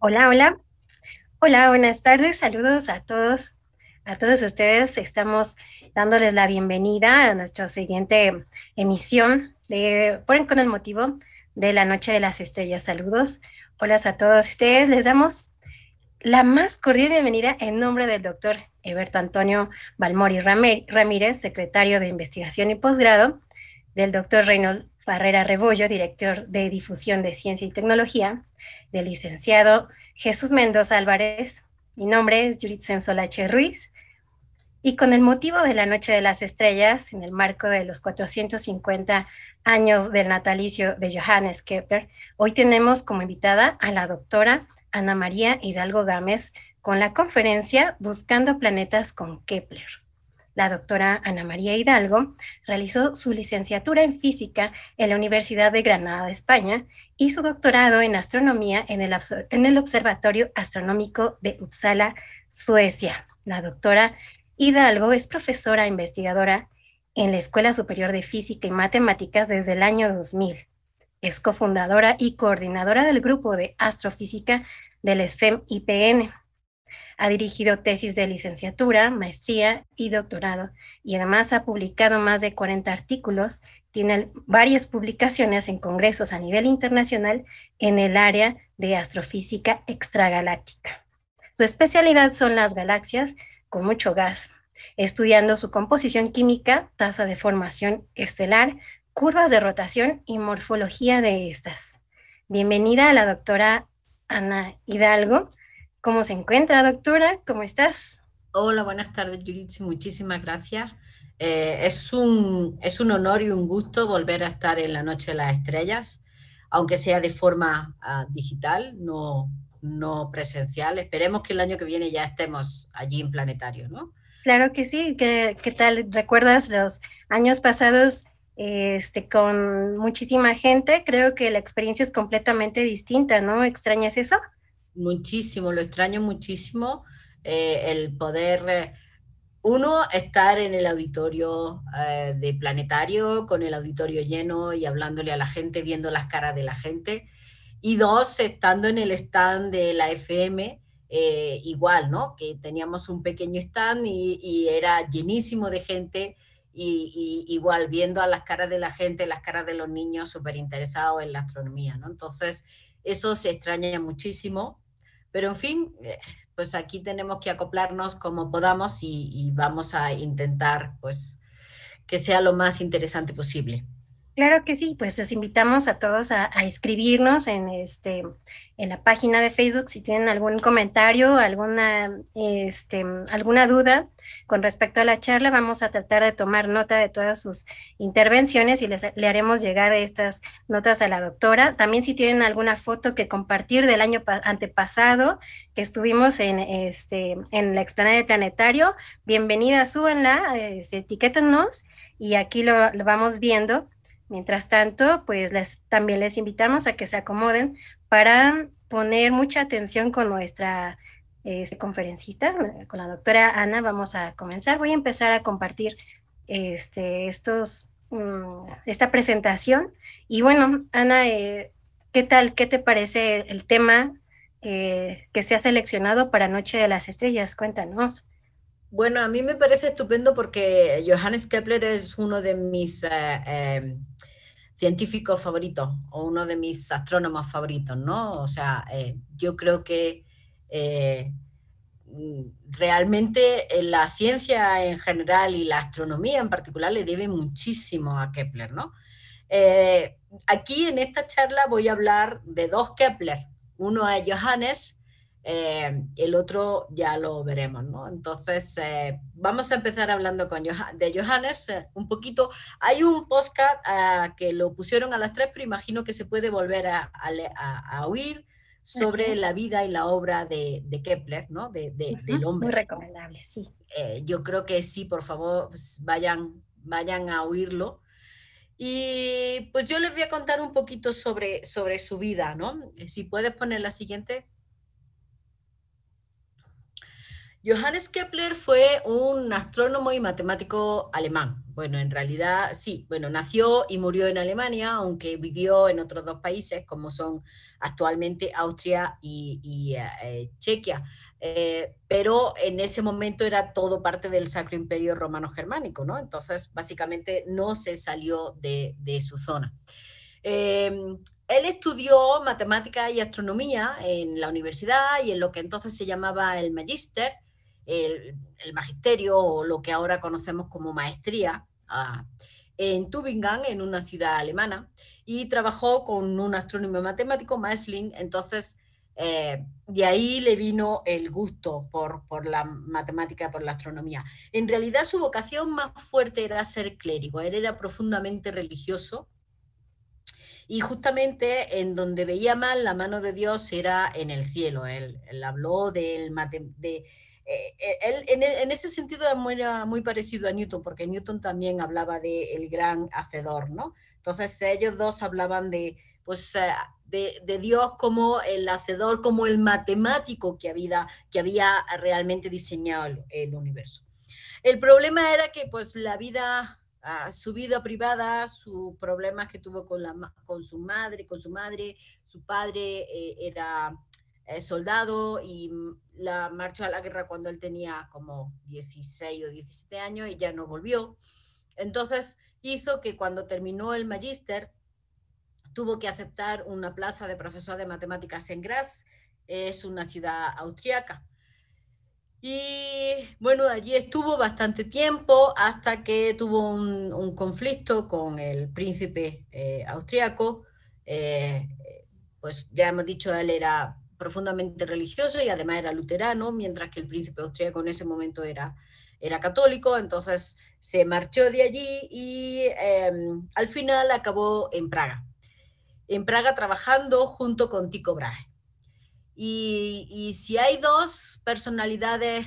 Hola, hola. Hola, buenas tardes. Saludos a todos, a todos ustedes. Estamos dándoles la bienvenida a nuestra siguiente emisión de por, con el motivo de la Noche de las Estrellas. Saludos. Hola a todos ustedes. Les damos la más cordial bienvenida en nombre del doctor Eberto Antonio Balmori Ramírez, secretario de Investigación y Posgrado, del doctor Reynold Barrera Rebollo, director de Difusión de Ciencia y Tecnología, del licenciado Jesús Mendoza Álvarez. Mi nombre es Judith Sensolache Ruiz. Y con el motivo de la Noche de las Estrellas, en el marco de los 450 años del natalicio de Johannes Kepler, hoy tenemos como invitada a la doctora Ana María Hidalgo Gámez con la conferencia Buscando Planetas con Kepler. La doctora Ana María Hidalgo realizó su licenciatura en física en la Universidad de Granada, España, y su doctorado en astronomía en el, Observatorio Astronómico de Uppsala, Suecia. La doctora Hidalgo es profesora investigadora en la Escuela Superior de Física y Matemáticas desde el año 2000. Es cofundadora y coordinadora del grupo de astrofísica del SFEM IPN. Ha dirigido tesis de licenciatura, maestría y doctorado y además ha publicado más de 40 artículos tiene varias publicaciones en congresos a nivel internacional en el área de astrofísica extragaláctica. Su especialidad son las galaxias con mucho gas, estudiando su composición química, tasa de formación estelar, curvas de rotación y morfología de estas. Bienvenida a la doctora Ana Hidalgo. ¿Cómo se encuentra, doctora? ¿Cómo estás? Hola, buenas tardes, Yuritsi. Muchísimas gracias eh, es, un, es un honor y un gusto volver a estar en la Noche de las Estrellas, aunque sea de forma ah, digital, no, no presencial. Esperemos que el año que viene ya estemos allí en Planetario, ¿no? Claro que sí. ¿Qué, tal? ¿Recuerdas los años pasados este, con muchísima gente? Creo que la experiencia es completamente distinta, ¿no? ¿Extrañas eso? Muchísimo, lo extraño muchísimo. Eh, el poder... Eh, uno, estar en el auditorio eh, de planetario, con el auditorio lleno y hablándole a la gente, viendo las caras de la gente. Y dos, estando en el stand de la FM, eh, igual, ¿no? Que teníamos un pequeño stand y, era llenísimo de gente. Y, igual viendo a las caras de la gente, las caras de los niños súper interesados en la astronomía, ¿no? Entonces, eso se extraña muchísimo. Pero en fin, eh, pues aquí tenemos que acoplarnos como podamos y, vamos a intentar pues que sea lo más interesante posible. Claro que sí, pues los invitamos a todos a, escribirnos en, este, en la página de Facebook si tienen algún comentario, alguna, este, alguna duda con respecto a la charla. Vamos a tratar de tomar nota de todas sus intervenciones y les, le haremos llegar estas notas a la doctora. También si tienen alguna foto que compartir del año antepasado que estuvimos en, este, en la explanada del planetario, bienvenida, súbanla, este, etiquétennos y aquí lo vamos viendo Mientras tanto, pues también les invitamos a que se acomoden para poner mucha atención con nuestra este, conferencista, con la doctora Ana. Vamos a comenzar. Voy a empezar a compartir este, estos, mm, esta presentación. Y bueno, Ana, eh, ¿qué tal? ¿Qué te parece el tema eh, que se ha seleccionado para Noche de las Estrellas? Cuéntanos. Bueno, a mí me parece estupendo porque Johannes Kepler es uno de mis eh, eh, científicos favoritos o uno de mis astrónomos favoritos, ¿no? O sea, eh, yo creo que realmente la ciencia en general y la astronomía en particular le debe muchísimo a Kepler, ¿no? aquí en esta charla voy a hablar de dos Kepler. Uno es Johannes eh, el otro ya lo veremos, ¿no? Entonces, eh, vamos a empezar hablando con de Johannes eh, un poquito. Hay un podcast ah, que lo pusieron a las tres, pero imagino que se puede volver a, a, oír sobre la vida y la obra de, Kepler, ¿no? De, de, del hombre. Muy recomendable, sí. yo creo que sí, por favor, pues, vayan, vayan a oírlo. Y pues yo les voy a contar un poquito sobre, sobre su vida, ¿no? Si puedes poner la siguiente. Johannes Kepler fue un astrónomo y matemático alemán. Bueno, en realidad sí, bueno, nació y murió en Alemania, aunque vivió en otros dos países, como son actualmente Austria y, eh, Chequia. Eh, pero en ese momento era todo parte del Sacro Imperio Romano Germánico, ¿no? Entonces, básicamente no se salió de, su zona. Em, él estudió matemática y astronomía en la universidad y en lo que entonces se llamaba el Magister, el, magisterio o lo que ahora conocemos como maestría ah, en Tübingen, en una ciudad alemana, y trabajó con un astrónomo matemático, Maesling, entonces eh, de ahí le vino el gusto por, por, la matemática, por la astronomía. En realidad su vocación más fuerte era ser clérigo, él era profundamente religioso y justamente en donde veía más la mano de Dios era en el cielo. Él, habló del, de, eh, eh, él, e, en, ese sentido era muy, parecido a Newton, porque Newton también hablaba de gran hacedor, ¿no? Entonces ellos dos hablaban de, pues, eh, de, Dios como el hacedor, como el matemático que había, que había realmente diseñado el, universo. El problema era que pues la vida, ah, su vida privada, sus problemas que tuvo con, la, con su madre, con su madre, su padre, era eh, soldado y la marcha a la guerra cuando él tenía como 16 o 17 años y ya no volvió. Entonces hizo que cuando terminó el magíster tuvo que aceptar una plaza de profesor de matemáticas en Graz, es una ciudad austriaca. Y bueno, allí estuvo bastante tiempo hasta que tuvo un, conflicto con el príncipe eh, austriaco. Eh, pues ya hemos dicho, él era profundamente religioso y además era luterano, mientras que el príncipe austríaco en ese momento era, era católico, entonces se marchó de allí y em, al final acabó en Praga. En Praga trabajando junto con Tico Brahe. Y, si hay dos personalidades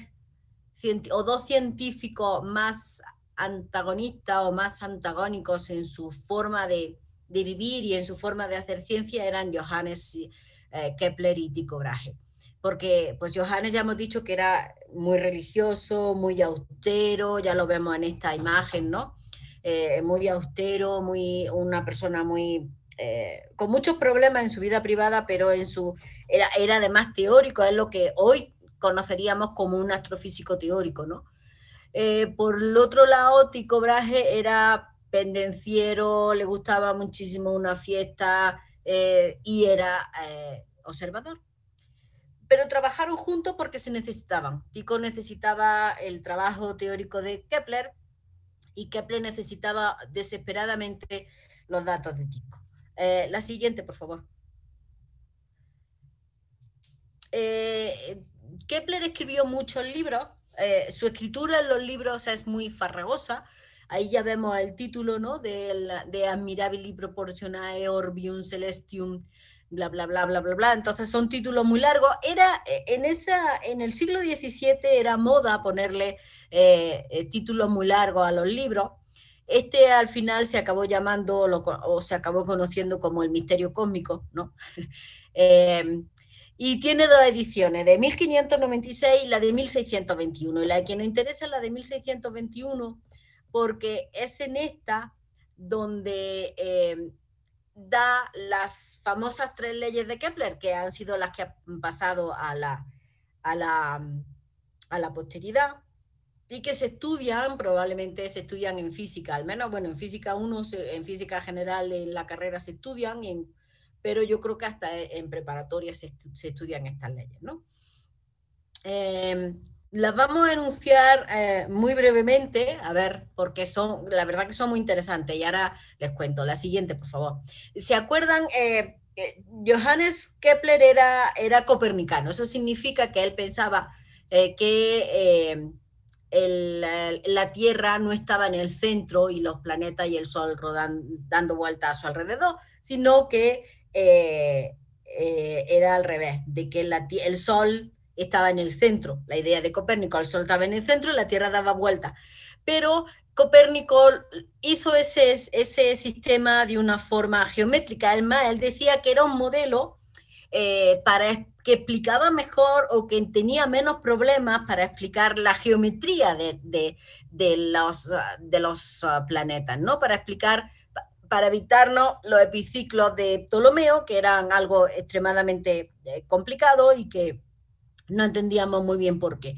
o dos científicos más antagonistas o más antagónicos en su forma de, vivir y en su forma de hacer ciencia, eran Johannes eh, Kepler y Tycho Brahe. Porque pues Johannes ya hemos dicho que era muy religioso, muy austero, ya lo vemos en esta imagen, ¿no? Eh, muy austero, muy, una persona muy eh, con muchos problemas en su vida privada, pero en su era, era además teórico, es lo que hoy conoceríamos como un astrofísico teórico, ¿no? por el otro lado, Tico Brahe era pendenciero, le gustaba muchísimo una fiesta, eh, y era eh, observador. Pero trabajaron juntos porque se necesitaban. Tico necesitaba el trabajo teórico de Kepler y Kepler necesitaba desesperadamente los datos de Tico. Eh, la siguiente, por favor. Kepler escribió muchos libros. su escritura en los libros es muy farragosa. Ahí ya vemos el título, ¿no? De, Admirabil y Admirabili Proportionae Orbium Celestium, bla, bla, bla, bla, bla, bla. Entonces son títulos muy largos. Era, e, en, esa, en el siglo XVII era moda ponerle eh, eh, títulos muy largos a los libros. Este al final se acabó llamando o se acabó conociendo como el misterio cósmico, ¿no? Em, y tiene dos ediciones, de 1596 y la de 1621. Y la que nos interesa es la de 1621, porque es en esta donde eh, da las famosas tres leyes de Kepler, que han sido las que han pasado a la, a la, mm, a la posteridad y que se estudian, probablemente se estudian en física, al menos, bueno, en física 1, en física general en la carrera se estudian, en, pero yo creo que hasta en preparatoria se, se estudian estas leyes, ¿no? Eh, las vamos a enunciar eh, muy brevemente, a ver, porque son, la verdad que son muy interesantes. Y ahora les cuento. La siguiente, por favor. ¿Se acuerdan? Eh, eh, Johannes Kepler era, era copernicano. Eso significa que él pensaba que la Tierra no estaba en el centro y los planetas y el Sol rodan, dando vueltas a su alrededor, sino que era al revés, de que el Sol estaba en el centro. La idea de Copérnico, el Sol estaba en el centro y la Tierra daba vuelta. Pero Copérnico hizo ese, ese sistema de una forma geométrica. Él, él decía que era un modelo eh, para, que explicaba mejor o que tenía menos problemas para explicar la geometría de, los, de los uh, planetas, ¿no? Para explicar para evitarnos los epiciclos de Ptolomeo, que eran algo extremadamente eh, complicado y que no entendíamos muy bien por qué.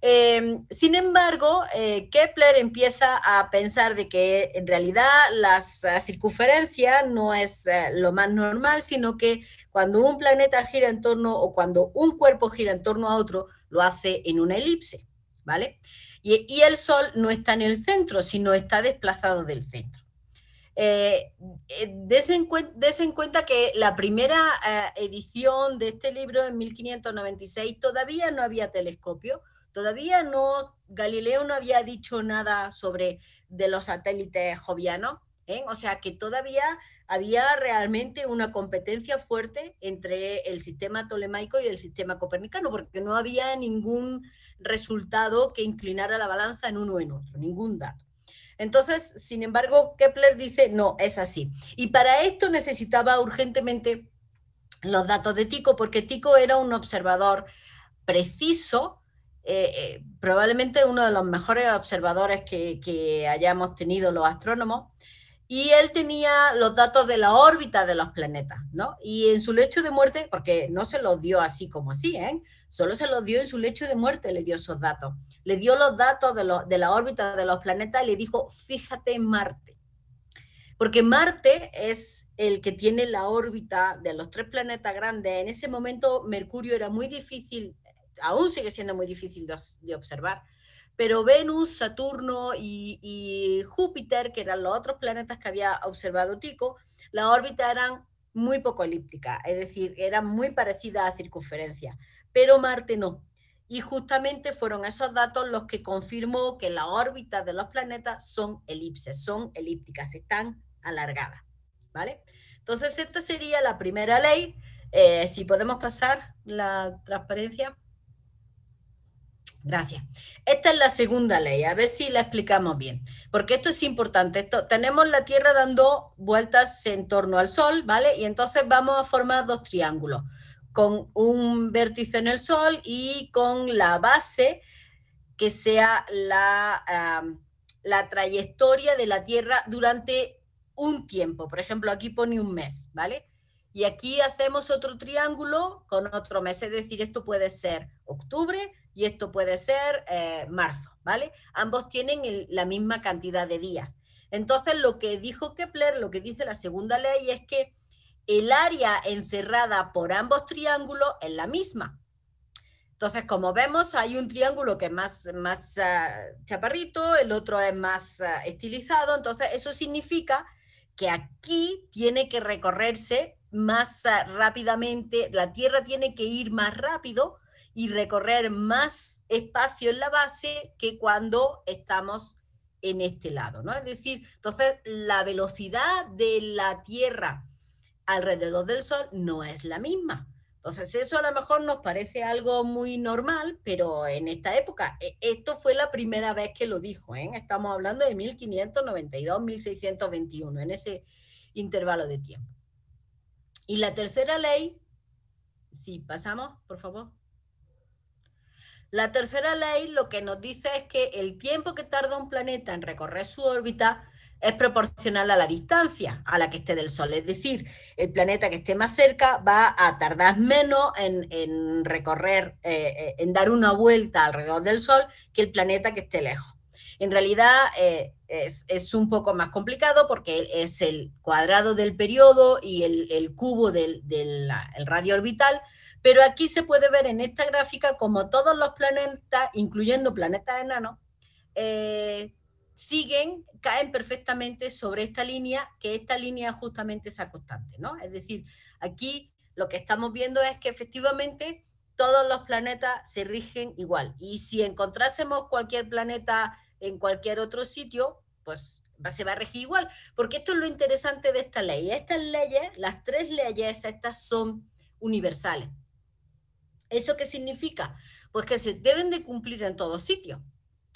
Em, sin embargo, eh, Kepler empieza a pensar de que en realidad las eh, circunferencias no es eh, lo más normal, sino que cuando un planeta gira en torno o cuando un cuerpo gira en torno a otro, lo hace en una elipse, ¿vale? y el Sol no está en el centro, sino está desplazado del centro. Eh, eh cuenta que la primera eh, edición de este libro en 1596 todavía no había telescopio, todavía no, Galileo no había dicho nada sobre de los satélites jovianos, ¿eh? o sea que todavía había realmente una competencia fuerte entre el sistema tolemaico y el sistema copernicano, porque no había ningún resultado que inclinara la balanza en uno o en otro, ningún dato. Entonces, sin embargo, Kepler dice, no, es así. Y para esto necesitaba urgentemente los datos de Tico, porque Tico era un observador preciso, eh, eh, probablemente uno de los mejores observadores que, que, hayamos tenido los astrónomos, y él tenía los datos de la órbita de los planetas, ¿no? Y en su lecho de muerte, porque no se los dio así como así, ¿eh? Solo se los dio en su lecho de muerte, le dio esos datos. Le dio los datos de, la órbita de los planetas y le dijo, fíjate en Marte. Porque Marte es el que tiene la órbita de los tres planetas grandes. En ese momento Mercurio era muy difícil, aún sigue siendo muy difícil de, observar, pero Venus, Saturno y, Júpiter, que eran los otros planetas que había observado Tico, la órbita eran muy poco elíptica, es decir, eran muy parecidas a circunferencia pero Marte no. Y justamente fueron esos datos los que confirmó que las órbitas de los planetas son elipses, son elípticas, están alargadas. ¿Vale? Entonces, esta sería la primera ley. Eh, si podemos pasar la transparencia. Gracias. Esta es la segunda ley, a ver si la explicamos bien, porque esto es importante. Esto, tenemos la Tierra dando vueltas en torno al Sol, ¿vale? Y entonces vamos a formar dos triángulos con un vértice en el sol y con la base que sea la, la trayectoria de la Tierra durante un tiempo. Por ejemplo, aquí pone un mes, ¿vale? Y aquí hacemos otro triángulo con otro mes, es decir, esto puede ser octubre y esto puede ser eh, marzo, ¿vale? Ambos tienen la misma cantidad de días. Entonces, lo que dijo Kepler, lo que dice la segunda ley es que el área encerrada por ambos triángulos es la misma. Entonces, como vemos, hay un triángulo que es más, más ah, chaparrito, el otro es más ah, estilizado, entonces eso significa que aquí tiene que recorrerse más ah, rápidamente, la Tierra tiene que ir más rápido y recorrer más espacio en la base que cuando estamos en este lado, ¿no? Es decir, entonces la velocidad de la Tierra alrededor del Sol no es la misma. Entonces eso a lo mejor nos parece algo muy normal, pero en esta época, e, esto fue la primera vez que lo dijo, ¿eh? estamos hablando de 1592-1621, en ese intervalo de tiempo. Y la tercera ley, si pasamos, por favor. La tercera ley lo que nos dice es que el tiempo que tarda un planeta en recorrer su órbita es proporcional a la distancia a la que esté del Sol. Es decir, el planeta que esté más cerca va a tardar menos en, recorrer, eh, en dar una vuelta alrededor del Sol que el planeta que esté lejos. En realidad eh, es, un poco más complicado porque es el cuadrado del periodo y el, cubo del, del radio orbital, pero aquí se puede ver en esta gráfica como todos los planetas, incluyendo planetas enanos, eh, siguen, caen perfectamente sobre esta línea, que esta línea es justamente constante, ¿no? Es decir, aquí lo que estamos viendo es que efectivamente todos los planetas se rigen igual. Y si encontrásemos cualquier planeta en cualquier otro sitio, pues se va a regir igual. Porque esto es lo interesante de esta ley. Estas leyes, las tres leyes, estas son universales. ¿Eso qué significa? Pues que se deben de cumplir en todos sitios,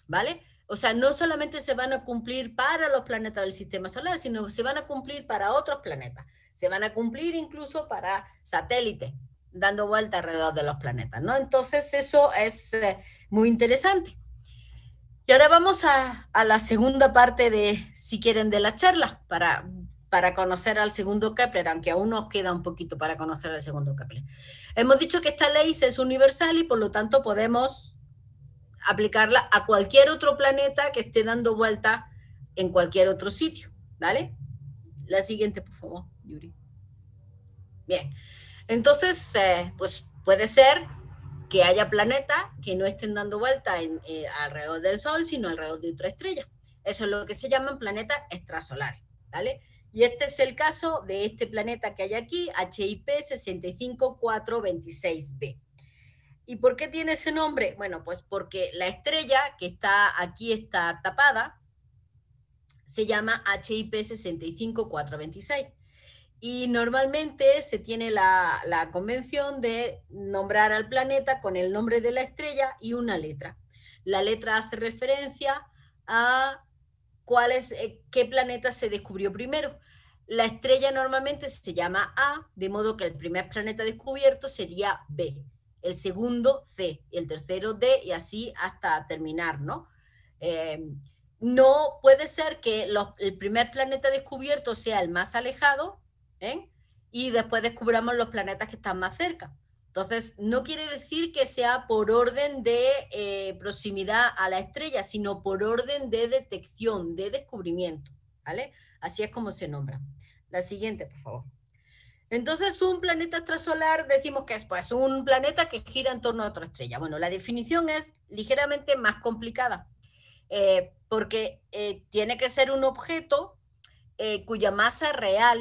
¿vale? O sea, no solamente se van a cumplir para los planetas del sistema solar, sino se van a cumplir para otros planetas. Se van a cumplir incluso para satélites dando vuelta alrededor de los planetas, ¿no? Entonces eso es eh, muy interesante. Y ahora vamos a, la segunda parte de, si quieren, de la charla, para, para conocer al segundo Kepler, aunque aún nos queda un poquito para conocer al segundo Kepler. Hemos dicho que esta ley es universal y por lo tanto podemos aplicarla a cualquier otro planeta que esté dando vuelta en cualquier otro sitio, ¿vale? La siguiente, por favor, Yuri. Bien, entonces, eh, pues puede ser que haya planetas que no estén dando vuelta eh, alrededor del Sol, sino alrededor de otra estrella. Eso es lo que se llaman planetas extrasolares, ¿vale? Y este es el caso de este planeta que hay aquí, HIP 65426b. ¿Y por qué tiene ese nombre? Bueno, pues porque la estrella que está aquí está tapada se llama HIP 65426. Y normalmente se tiene la, la, convención de nombrar al planeta con el nombre de la estrella y una letra. La letra hace referencia a cuál es, eh, qué planeta se descubrió primero. La estrella normalmente se llama A, de modo que el primer planeta descubierto sería B el segundo C, el tercero D y así hasta terminar, ¿no? Eh, no puede ser que el primer planeta descubierto sea el más alejado ¿eh? y después descubramos los planetas que están más cerca. Entonces, no quiere decir que sea por orden de eh, proximidad a la estrella, sino por orden de detección, de descubrimiento. ¿vale? Así es como se nombra. La siguiente, por favor. Entonces, un planeta extrasolar decimos que es pues un planeta que gira en torno a otra estrella. Bueno, la definición es ligeramente más complicada, eh, porque eh, tiene que ser un objeto eh, cuya masa real,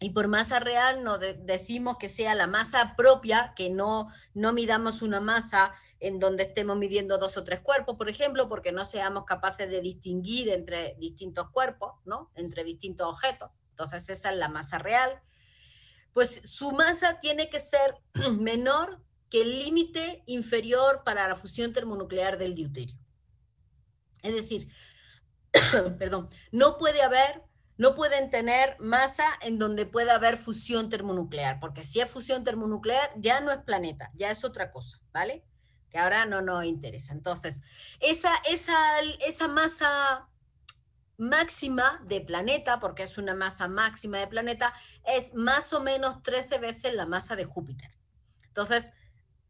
y por masa real nos decimos que sea la masa propia, que no, no midamos una masa en donde estemos midiendo dos o tres cuerpos, por ejemplo, porque no seamos capaces de distinguir entre distintos cuerpos, ¿no? entre distintos objetos. Entonces esa es la masa real pues su masa tiene que ser menor que el límite inferior para la fusión termonuclear del deuterio. Es decir, perdón, no puede haber, no pueden tener masa en donde pueda haber fusión termonuclear, porque si es fusión termonuclear ya no es planeta, ya es otra cosa, ¿vale? Que ahora no nos interesa. Entonces, esa, esa, esa masa máxima de planeta, porque es una masa máxima de planeta, es más o menos 13 veces la masa de Júpiter. Entonces,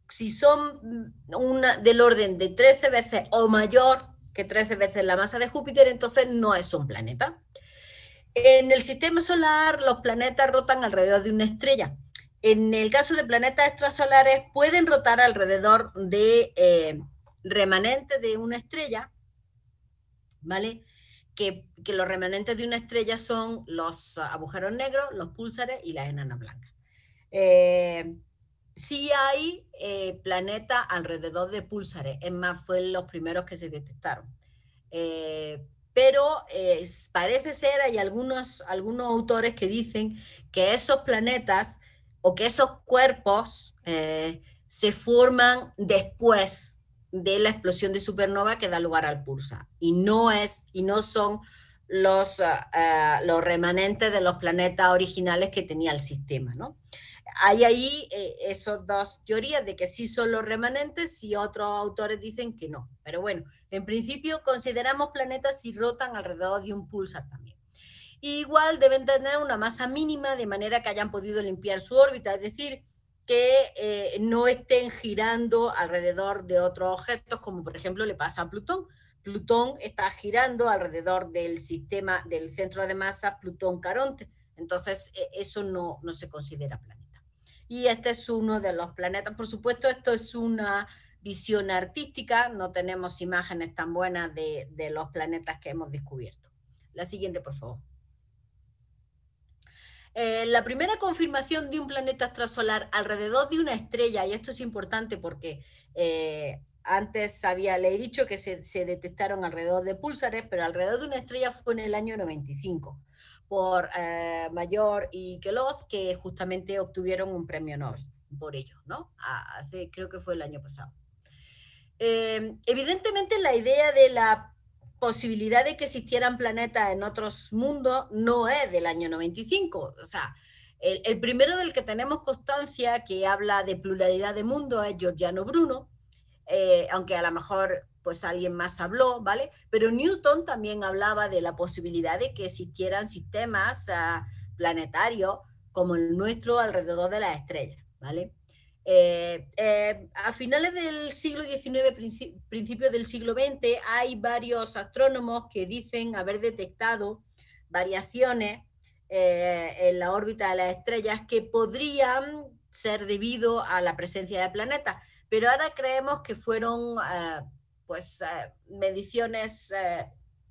si son mm, una, del orden de 13 veces o mayor que 13 veces la masa de Júpiter, entonces no es un planeta. En el sistema solar, los planetas rotan alrededor de una estrella. En el caso de planetas extrasolares, pueden rotar alrededor de eh, remanentes de una estrella, ¿vale? que, los remanentes de una estrella son los agujeros negros, los púlsares y la enana blanca. Si eh, sí hay eh, planetas alrededor de púlsares, es más, fueron los primeros que se detectaron. Eh, pero parece ser, hay algunos, algunos autores que dicen que esos planetas o que esos cuerpos se forman después de la explosión de supernova que da lugar al pulsar. Y no, es, y no son los, eh, eh, los remanentes de los planetas originales que tenía el sistema. ¿no? Hay ahí eh, esas dos teorías de que sí son los remanentes y otros autores dicen que no. Pero bueno, en principio consideramos planetas si rotan alrededor de un pulsar también. igual deben tener una masa mínima de manera que hayan podido limpiar su órbita, es decir, que eh, no estén girando alrededor de otros objetos, como por ejemplo le pasa a Plutón. Plutón está girando alrededor del sistema, del centro de masa Plutón-Caronte. Entonces, e, eso no, se considera planeta. Y este es uno de los planetas. Por supuesto, esto es una visión artística, no tenemos imágenes tan buenas de los planetas que hemos descubierto. La siguiente, por favor. Eh, la primera confirmación de un planeta extrasolar alrededor de una estrella, y esto es importante porque eh, antes había, le he dicho que se, detectaron alrededor de pulsares, pero alrededor de una estrella fue en el año 95 por eh, Mayor y Queloz, que justamente obtuvieron un premio Nobel por ello, ¿no? Hace, creo que fue el año pasado. evidentemente la idea de la posibilidad de que existieran planetas en otros mundos no es del año 95. O sea, el, primero del que tenemos constancia, que habla de pluralidad de mundo es Giorgiano Bruno, eh, aunque a lo mejor pues alguien más habló, ¿vale? Pero Newton también hablaba de la posibilidad de que existieran sistemas ah, planetarios como el nuestro alrededor de las estrellas, ¿vale? Eh, eh, a finales del siglo XIX, principios del siglo XX, hay varios astrónomos que dicen haber detectado variaciones eh, en la órbita de las estrellas que podrían ser debido a la presencia de planetas, pero ahora creemos que fueron pues, mediciones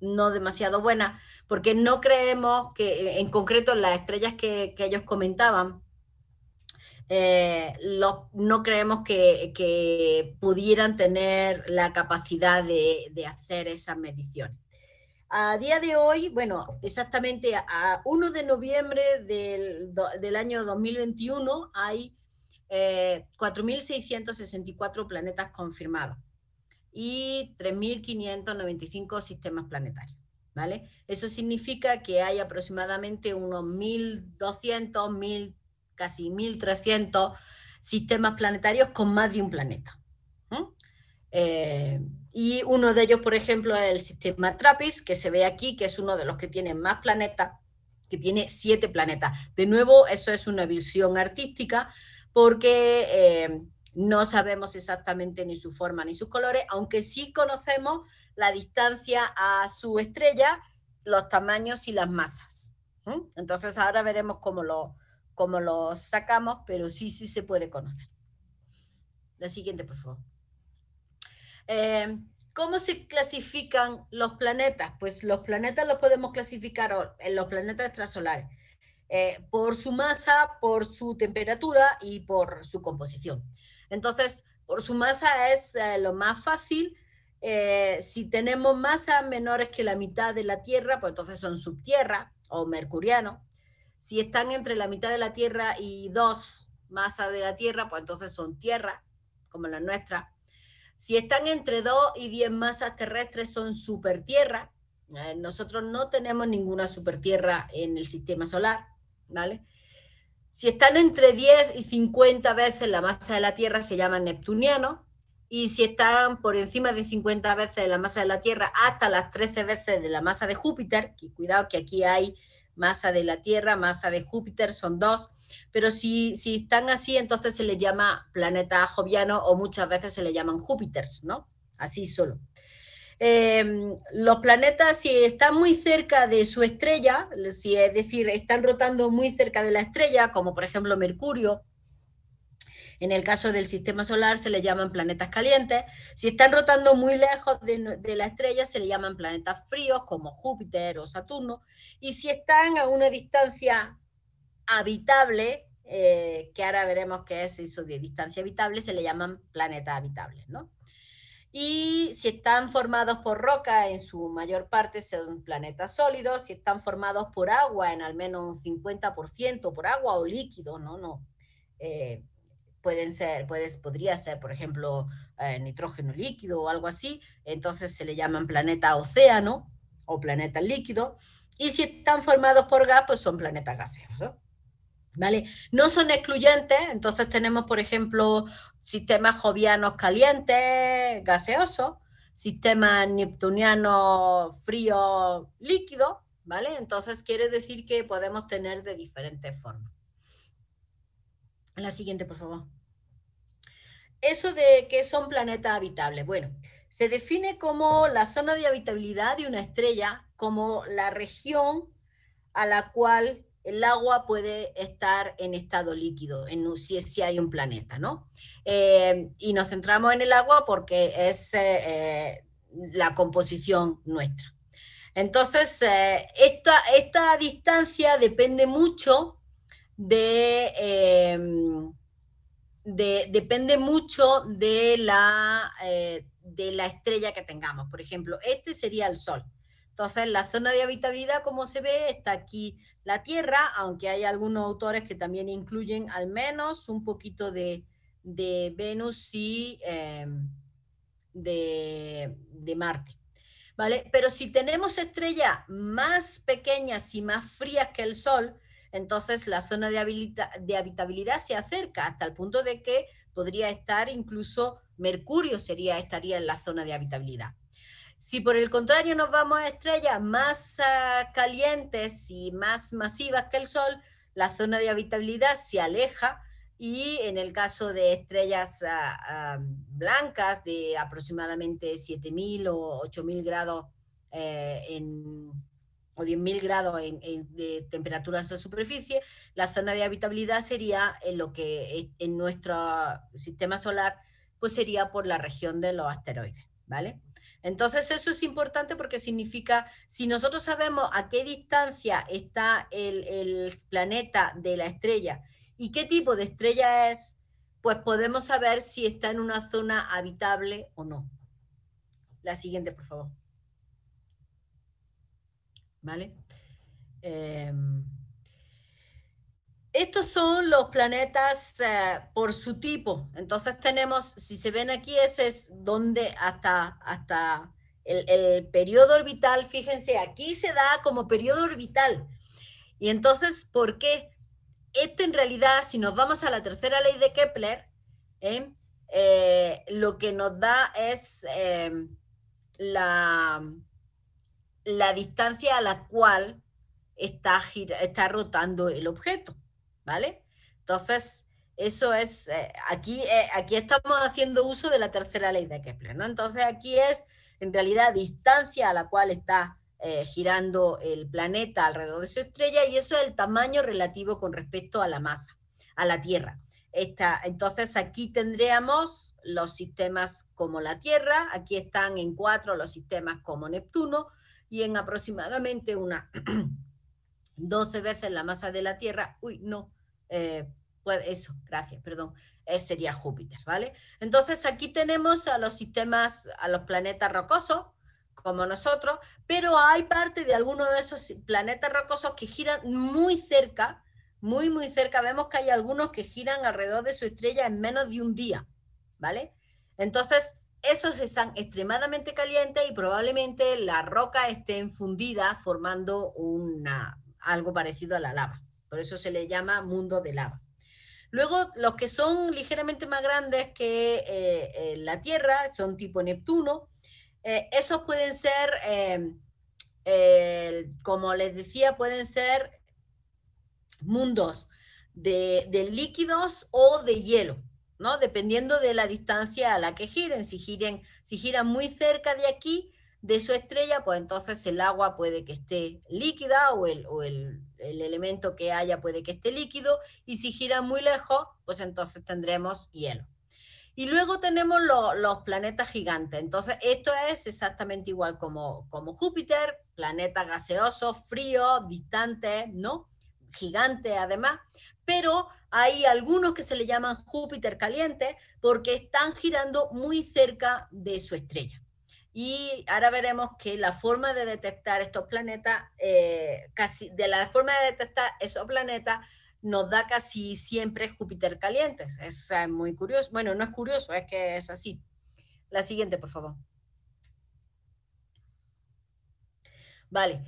no demasiado buenas, porque no creemos que en concreto las estrellas que ellos comentaban eh, no creemos que, pudieran tener la capacidad de, hacer esas mediciones. A día de hoy, bueno, exactamente a 1 de noviembre del, año 2021 hay 4.664 eh, planetas confirmados y 3.595 sistemas planetarios. ¿Vale? Eso significa que hay aproximadamente unos 1.200, casi 1.300 sistemas planetarios con más de un planeta. Eh, y uno de ellos, por ejemplo, es el sistema TRAPPIST, que se ve aquí, que es uno de los que tiene más planetas, que tiene siete planetas. De nuevo, eso es una visión artística, porque eh, no sabemos exactamente ni su forma ni sus colores, aunque sí conocemos la distancia a su estrella, los tamaños y las masas. Entonces ahora veremos cómo lo, cómo los sacamos, pero sí, sí se puede conocer. La siguiente, por favor. Eh, ¿Cómo se clasifican los planetas? Pues los planetas los podemos clasificar en los planetas extrasolares eh, por su masa, por su temperatura y por su composición. Entonces, por su masa es eh, lo más fácil. si tenemos masas menores que la mitad de la Tierra, pues entonces son subtierra o mercuriano. Si están entre la mitad de la Tierra y dos masas de la Tierra, pues entonces son tierra, como la nuestra. Si están entre dos y diez masas terrestres, son super Tierra. Eh, nosotros no tenemos ninguna supertierra en el sistema solar, ¿vale? Si están entre 10 y 50 veces la masa de la Tierra, se llaman neptunianos. Y si están por encima de 50 veces la masa de la Tierra, hasta las 13 veces de la masa de Júpiter, que cuidado que aquí hay masa de la Tierra, masa de Júpiter, son dos, pero si, si están así, entonces se les llama planeta joviano o muchas veces se le llaman Júpiter, ¿no? Así solo. Em, los planetas, si están muy cerca de su estrella, si es decir, están rotando muy cerca de la estrella, como por ejemplo Mercurio, en el caso del sistema solar se le llaman planetas calientes. Si están rotando muy lejos de, la estrella se le llaman planetas fríos como Júpiter o Saturno. Y si están a una distancia habitable, eh, que ahora veremos qué es eso de distancia habitable, se le llaman planetas habitables, ¿no? Y si están formados por roca, en su mayor parte son planetas sólidos, si están formados por agua, en al menos un 50% por agua o líquido, ¿no? no eh, pueden ser, podría ser, por ejemplo, eh, nitrógeno líquido o algo así, entonces se le llaman planeta océano o planeta líquido, y si están formados por gas, pues son planetas gaseosos. ¿Vale? No son excluyentes, entonces tenemos, por ejemplo, sistemas jovianos calientes, gaseosos, sistemas neptunianos fríos, líquidos, ¿vale? Entonces quiere decir que podemos tener de diferentes formas. La siguiente, por favor. Eso de que son planetas habitables. Bueno, se define como la zona de habitabilidad de una estrella, como la región a la cual el agua puede estar en estado líquido, en, si, si hay un planeta, ¿no? Eh, y nos centramos en el agua porque es eh, la composición nuestra. Entonces, eh, esta, esta distancia depende mucho Em, depende mucho de la, eh, de la estrella que tengamos. Por ejemplo, este sería el Sol. Entonces, la zona de habitabilidad, como se ve, está aquí la Tierra, aunque hay algunos autores que también incluyen al menos un poquito de, Venus y em, de, de, Marte. ¿Vale? Pero si tenemos estrellas más pequeñas y más frías que el Sol, entonces la zona de, habitabilidad se acerca hasta el punto de que podría estar incluso Mercurio sería, estaría en la zona de habitabilidad. Si por el contrario nos vamos a estrellas más ah, calientes y más masivas que el Sol, la zona de habitabilidad se aleja y en el caso de estrellas ah, ah, blancas de aproximadamente 7.000 o 8.000 grados eh, en, o 10.000 grados en, de temperatura en superficie, la zona de habitabilidad sería en lo que eh, en nuestro sistema solar, pues sería por la región de los asteroides, ¿vale? Entonces eso es importante porque significa, si nosotros sabemos a qué distancia está el, el planeta de la estrella y qué tipo de estrella es, pues podemos saber si está en una zona habitable o no. La siguiente, por favor. ¿vale? Em, estos son los planetas eh, por su tipo. Entonces tenemos, si se ven aquí, ese es donde hasta, hasta el, periodo orbital, fíjense, aquí se da como periodo orbital. Y entonces, ¿por qué? Esto en realidad, si nos vamos a la tercera ley de Kepler, ¿eh? Eh, lo que nos da es em, la la distancia a la cual está, rotando el objeto, ¿vale? Entonces, eso es, eh, eh, aquí, estamos haciendo uso de la tercera ley de Kepler, Entonces aquí es, en realidad, distancia a la cual está eh, girando el planeta alrededor de su estrella y eso es el tamaño relativo con respecto a la masa, a la Tierra. entonces aquí tendríamos los sistemas como la Tierra, aquí están en cuatro los sistemas como Neptuno, y en aproximadamente una 12 veces la masa de la Tierra, uy, no, eh, pues eso, gracias, perdón, eh, sería Júpiter, ¿vale? Entonces aquí tenemos a los sistemas, a los planetas rocosos, como nosotros, pero hay parte de algunos de esos planetas rocosos que giran muy cerca, muy, muy cerca. Vemos que hay algunos que giran alrededor de su estrella en menos de un día, ¿vale? Entonces, esos están extremadamente calientes y probablemente la roca esté infundida formando una, algo parecido a la lava. Por eso se le llama mundo de lava. Luego, los que son ligeramente más grandes que eh, eh, la Tierra, son tipo Neptuno, eh, esos pueden ser, em, como les decía, pueden ser mundos de líquidos o de hielo. Dependiendo de la distancia a la que giren. Si, si giran muy cerca de aquí, de su estrella, pues entonces el agua puede que esté líquida o, el, elemento que haya puede que esté líquido, y si giran muy lejos, pues entonces tendremos hielo. Y luego tenemos los planetas gigantes. Entonces, esto es exactamente igual como, como Júpiter, planetas gaseosos, fríos, distantes, ¿no? gigante además, pero hay algunos que se le llaman Júpiter caliente porque están girando muy cerca de su estrella. Y ahora veremos que la forma de detectar estos planetas, eh, casi, de la forma de detectar esos planetas, nos da casi siempre Júpiter calientes es muy curioso. Bueno, no es curioso, es que es así. La siguiente, por favor. Vale.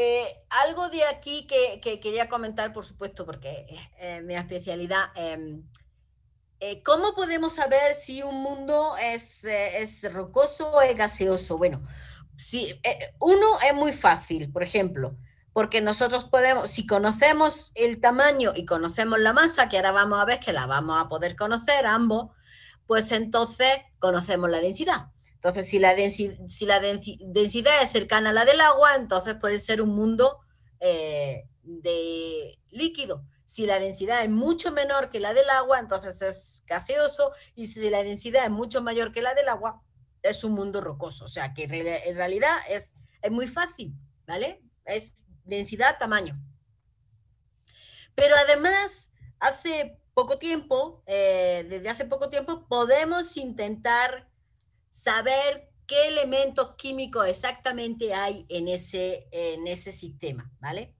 Eh, algo de aquí que, quería comentar, por supuesto, porque es eh, mi especialidad. Em, eh, ¿Cómo podemos saber si un mundo es, rocoso o es gaseoso? Bueno, si, uno es muy fácil, por ejemplo, porque nosotros podemos, si conocemos el tamaño y conocemos la masa, que ahora vamos a ver que la vamos a poder conocer ambos, pues entonces conocemos la densidad. Entonces, si la, si la densidad es cercana a la del agua, entonces puede ser un mundo eh, de líquido. Si la densidad es mucho menor que la del agua, entonces es gaseoso. Y si la densidad es mucho mayor que la del agua, es un mundo rocoso. O sea que en realidad es, es muy fácil, ¿vale? Es densidad, tamaño. Pero además, hace poco tiempo, eh, desde hace poco tiempo, podemos intentar saber qué elementos químicos exactamente hay en ese, en ese sistema, ¿vale?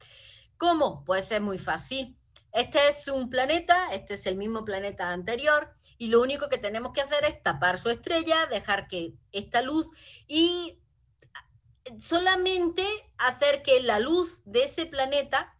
¿Cómo? Pues es muy fácil. Este es un planeta, este es el mismo planeta anterior, y lo único que tenemos que hacer es tapar su estrella, dejar que esta luz y solamente hacer que la luz de ese planeta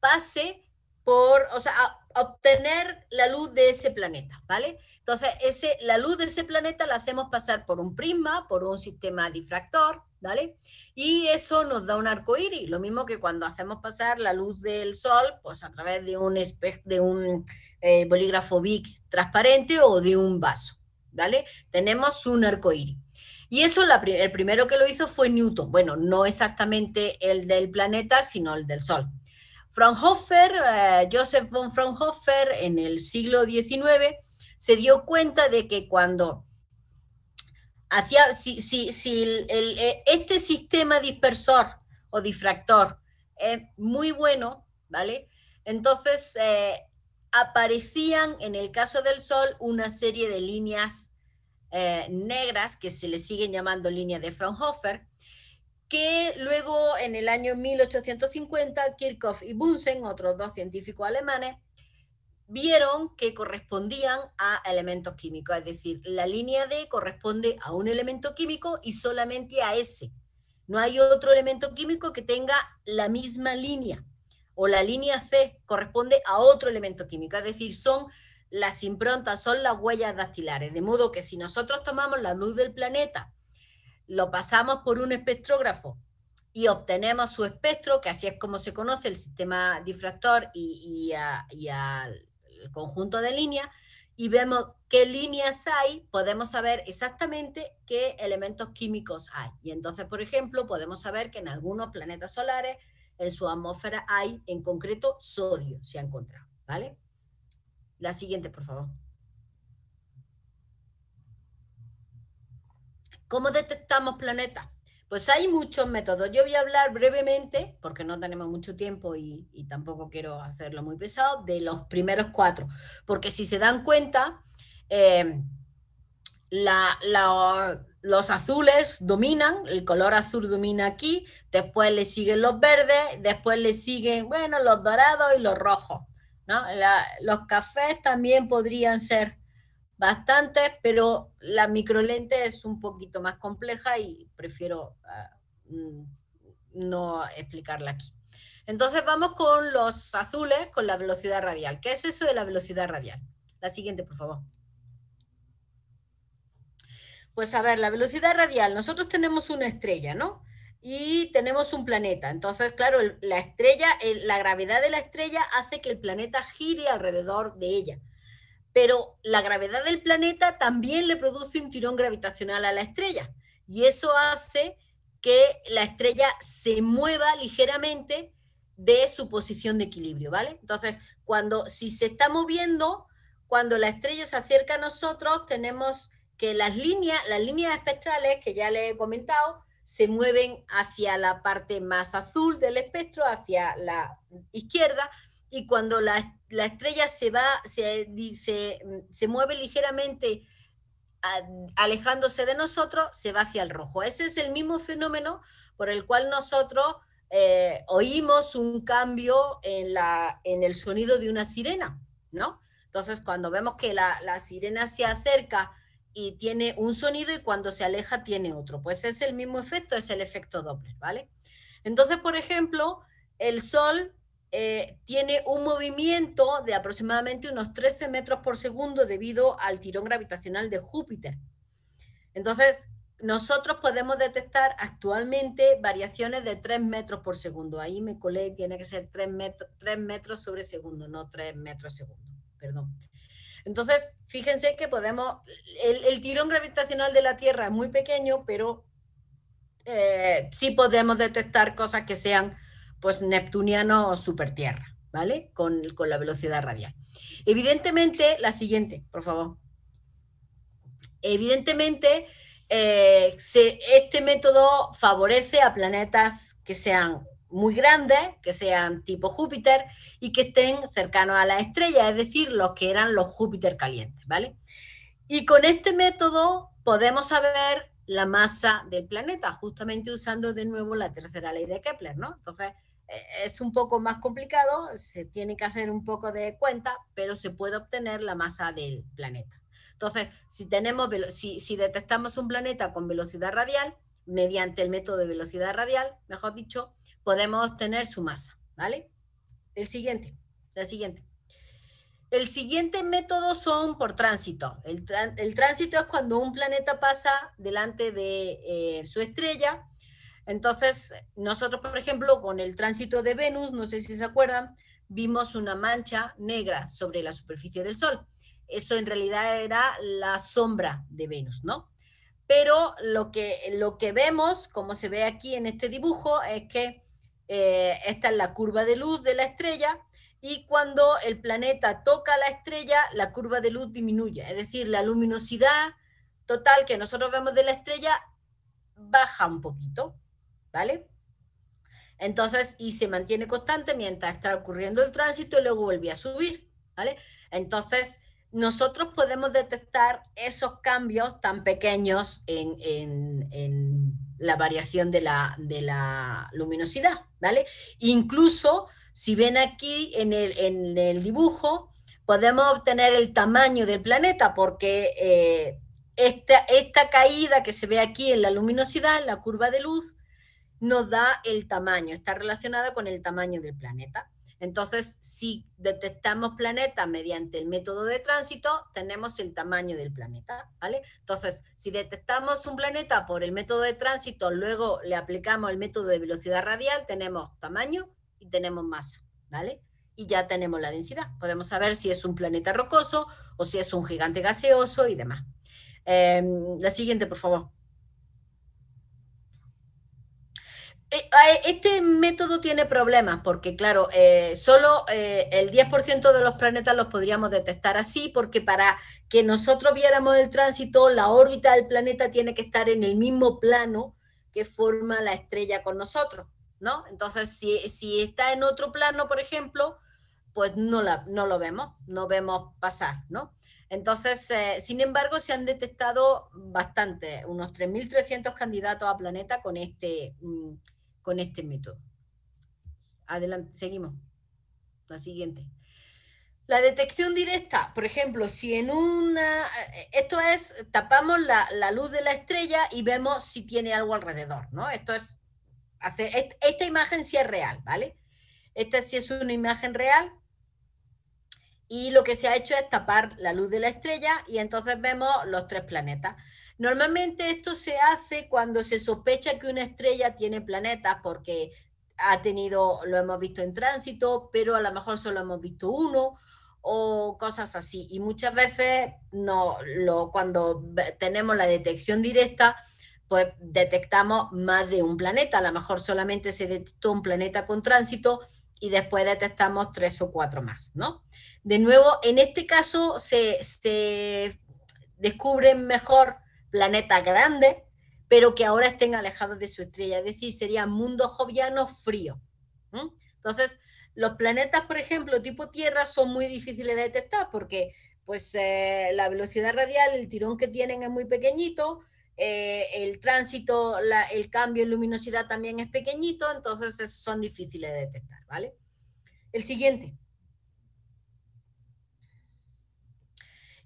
pase por, o sea, obtener la luz de ese planeta, ¿vale? Entonces, ese, la luz de ese planeta la hacemos pasar por un prisma, por un sistema difractor, ¿vale? Y eso nos da un arco iris, lo mismo que cuando hacemos pasar la luz del sol, pues a través de un, de un eh, bolígrafo BIC transparente o de un vaso, ¿vale? Tenemos un arco iris. Y eso el primero que lo hizo fue Newton. Bueno, no exactamente el del planeta, sino el del Sol. Fraunhofer, eh, Joseph von Fraunhofer, en el siglo XIX, se dio cuenta de que cuando hacía, si, eh, este sistema dispersor o difractor es muy bueno, ¿vale? Entonces eh, aparecían en el caso del Sol una serie de líneas negras que se le siguen llamando líneas de Fraunhofer, que luego en el año 1850 Kirchhoff y Bunsen, otros dos científicos alemanes, vieron que correspondían a elementos químicos, es decir, la línea D corresponde a un elemento químico y solamente a ese. No hay otro elemento químico que tenga la misma línea, o la línea C corresponde a otro elemento químico, es decir, son las improntas, son las huellas dactilares, de modo que si nosotros tomamos la luz del planeta lo pasamos por un espectrógrafo y obtenemos su espectro, que así es como se conoce el sistema difractor y, el conjunto de líneas, y vemos qué líneas hay, podemos saber exactamente qué elementos químicos hay. Y entonces, por ejemplo, podemos saber que en algunos planetas solares, en su atmósfera, hay en concreto sodio, se ha encontrado. ¿Vale? La siguiente, por favor. ¿Cómo detectamos planetas? Pues hay muchos métodos. Yo voy a hablar brevemente, porque no tenemos mucho tiempo y, tampoco quiero hacerlo muy pesado, de los primeros cuatro. Porque si se dan cuenta, em, los azules dominan, el color azul domina aquí, después le siguen los verdes, después le siguen, bueno, los dorados y los rojos. los cafés también podrían ser bastantes, pero la microlente es un poquito más compleja y prefiero ah, mm, no explicarla aquí. Entonces vamos con los azules, con la velocidad radial. ¿Qué es eso de la velocidad radial? La siguiente, por favor. Pues a ver, la velocidad radial. Nosotros tenemos una estrella, ¿no? Y tenemos un planeta. Entonces, claro, la estrella, la gravedad de la estrella hace que el planeta gire alrededor de ella pero la gravedad del planeta también le produce un tirón gravitacional a la estrella y eso hace que la estrella se mueva ligeramente de su posición de equilibrio, ¿vale? Entonces, cuando si se está moviendo, cuando la estrella se acerca a nosotros, tenemos que las líneas, las líneas espectrales que ya les he comentado, se mueven hacia la parte más azul del espectro, hacia la izquierda, y cuando la, estrella se va, se, se mueve ligeramente ah, alejándose de nosotros, se va hacia el rojo. Ese es el mismo fenómeno por el cual nosotros eh, oímos un cambio en, la, en el sonido de una sirena, ¿no? Entonces, cuando vemos que la, sirena se acerca y tiene un sonido y cuando se aleja tiene otro, pues es el mismo efecto, es el efecto Doppler, ¿vale? Entonces, por ejemplo, el sol eh, tiene un movimiento de aproximadamente unos 13 metros por segundo debido al tirón gravitacional de Júpiter. Entonces, nosotros podemos detectar actualmente variaciones de 3 metros por segundo. Ahí me colé, tiene que ser 3 metros, 3 metros sobre segundo, no 3 metros segundo, perdón. Entonces, fíjense que podemos, el, tirón gravitacional de la Tierra es muy pequeño, pero eh, sí podemos detectar cosas que sean pues neptuniano supertierra, ¿vale? Con, la velocidad radial. Evidentemente, la siguiente, por favor. Evidentemente, eh, este método favorece a planetas que sean muy grandes, que sean tipo Júpiter y que estén cercanos a la estrella, es decir, los que eran los Júpiter calientes, ¿vale? Y con este método podemos saber la masa del planeta, justamente usando de nuevo la tercera ley de Kepler, ¿no? Entonces, e-, es un poco más complicado, se tiene que hacer un poco de cuenta, pero se puede obtener la masa del planeta. Entonces, si, tenemos, si, si detectamos un planeta con velocidad radial, mediante el método de velocidad radial, mejor dicho, podemos obtener su masa, ¿vale? El siguiente, la siguiente. El siguiente método son por tránsito. El, tránsito es cuando un planeta pasa delante de eh, su estrella entonces, nosotros, por ejemplo, con el tránsito de Venus, no sé si se acuerdan, vimos una mancha negra sobre la superficie del Sol. Eso en realidad era la sombra de Venus, ¿no? Pero lo que, vemos, como se ve aquí en este dibujo, es que eh, esta es la curva de luz de la estrella y cuando el planeta toca la estrella, la curva de luz disminuye, es decir, la luminosidad total que nosotros vemos de la estrella baja un poquito, ¿vale? Entonces, y se mantiene constante mientras está ocurriendo el tránsito y luego vuelve a subir, ¿vale? Entonces, nosotros podemos detectar esos cambios tan pequeños en, la variación de la, luminosidad, ¿vale? Incluso, si ven aquí en el, dibujo, podemos obtener el tamaño del planeta porque eh, esta, esta caída que se ve aquí en la luminosidad, en la curva de luz, nos da el tamaño, está relacionada con el tamaño del planeta. Entonces, si detectamos planetas mediante el método de tránsito, tenemos el tamaño del planeta, ¿vale? Entonces, si detectamos un planeta por el método de tránsito, luego le aplicamos el método de velocidad radial, tenemos tamaño y tenemos masa, ¿vale? Y ya tenemos la densidad. Podemos saber si es un planeta rocoso o si es un gigante gaseoso y demás. Em, la siguiente, por favor. Eh, eh, este método tiene problemas porque, claro, eh, solo el 10% de los planetas los podríamos detectar así porque para que nosotros viéramos el tránsito, la órbita del planeta tiene que estar en el mismo plano que forma la estrella con nosotros, ¿no? Entonces, si, está en otro plano, por ejemplo, pues no, no lo vemos, no vemos pasar, ¿no? Entonces, sin embargo, se han detectado bastante, unos 3.300 candidatos a planeta con este... Mm, con este método. Adelante, seguimos. La siguiente. La detección directa, por ejemplo, si en una... Esto es, tapamos la, luz de la estrella y vemos si tiene algo alrededor, ¿no? Esto es, esta imagen sí es real, ¿vale? Esta sí es una imagen real, y lo que se ha hecho es tapar la luz de la estrella y entonces vemos los tres planetas. Normalmente esto se hace cuando se sospecha que una estrella tiene planetas porque ha tenido, lo hemos visto en tránsito, pero a lo mejor solo hemos visto uno o cosas así. Y muchas veces no, cuando tenemos la detección directa, pues detectamos más de un planeta. A lo mejor solamente se detectó un planeta con tránsito y después detectamos tres o cuatro más, ¿no? De nuevo, en este caso se, se descubren mejor planetas grandes, pero que ahora estén alejados de su estrella, es decir, serían mundos jovianos fríos. Entonces, los planetas, por ejemplo, tipo Tierra, son muy difíciles de detectar porque pues, eh, la velocidad radial, el tirón que tienen es muy pequeñito, eh, el tránsito, el cambio en luminosidad también es pequeñito, entonces son difíciles de detectar, ¿vale? El siguiente.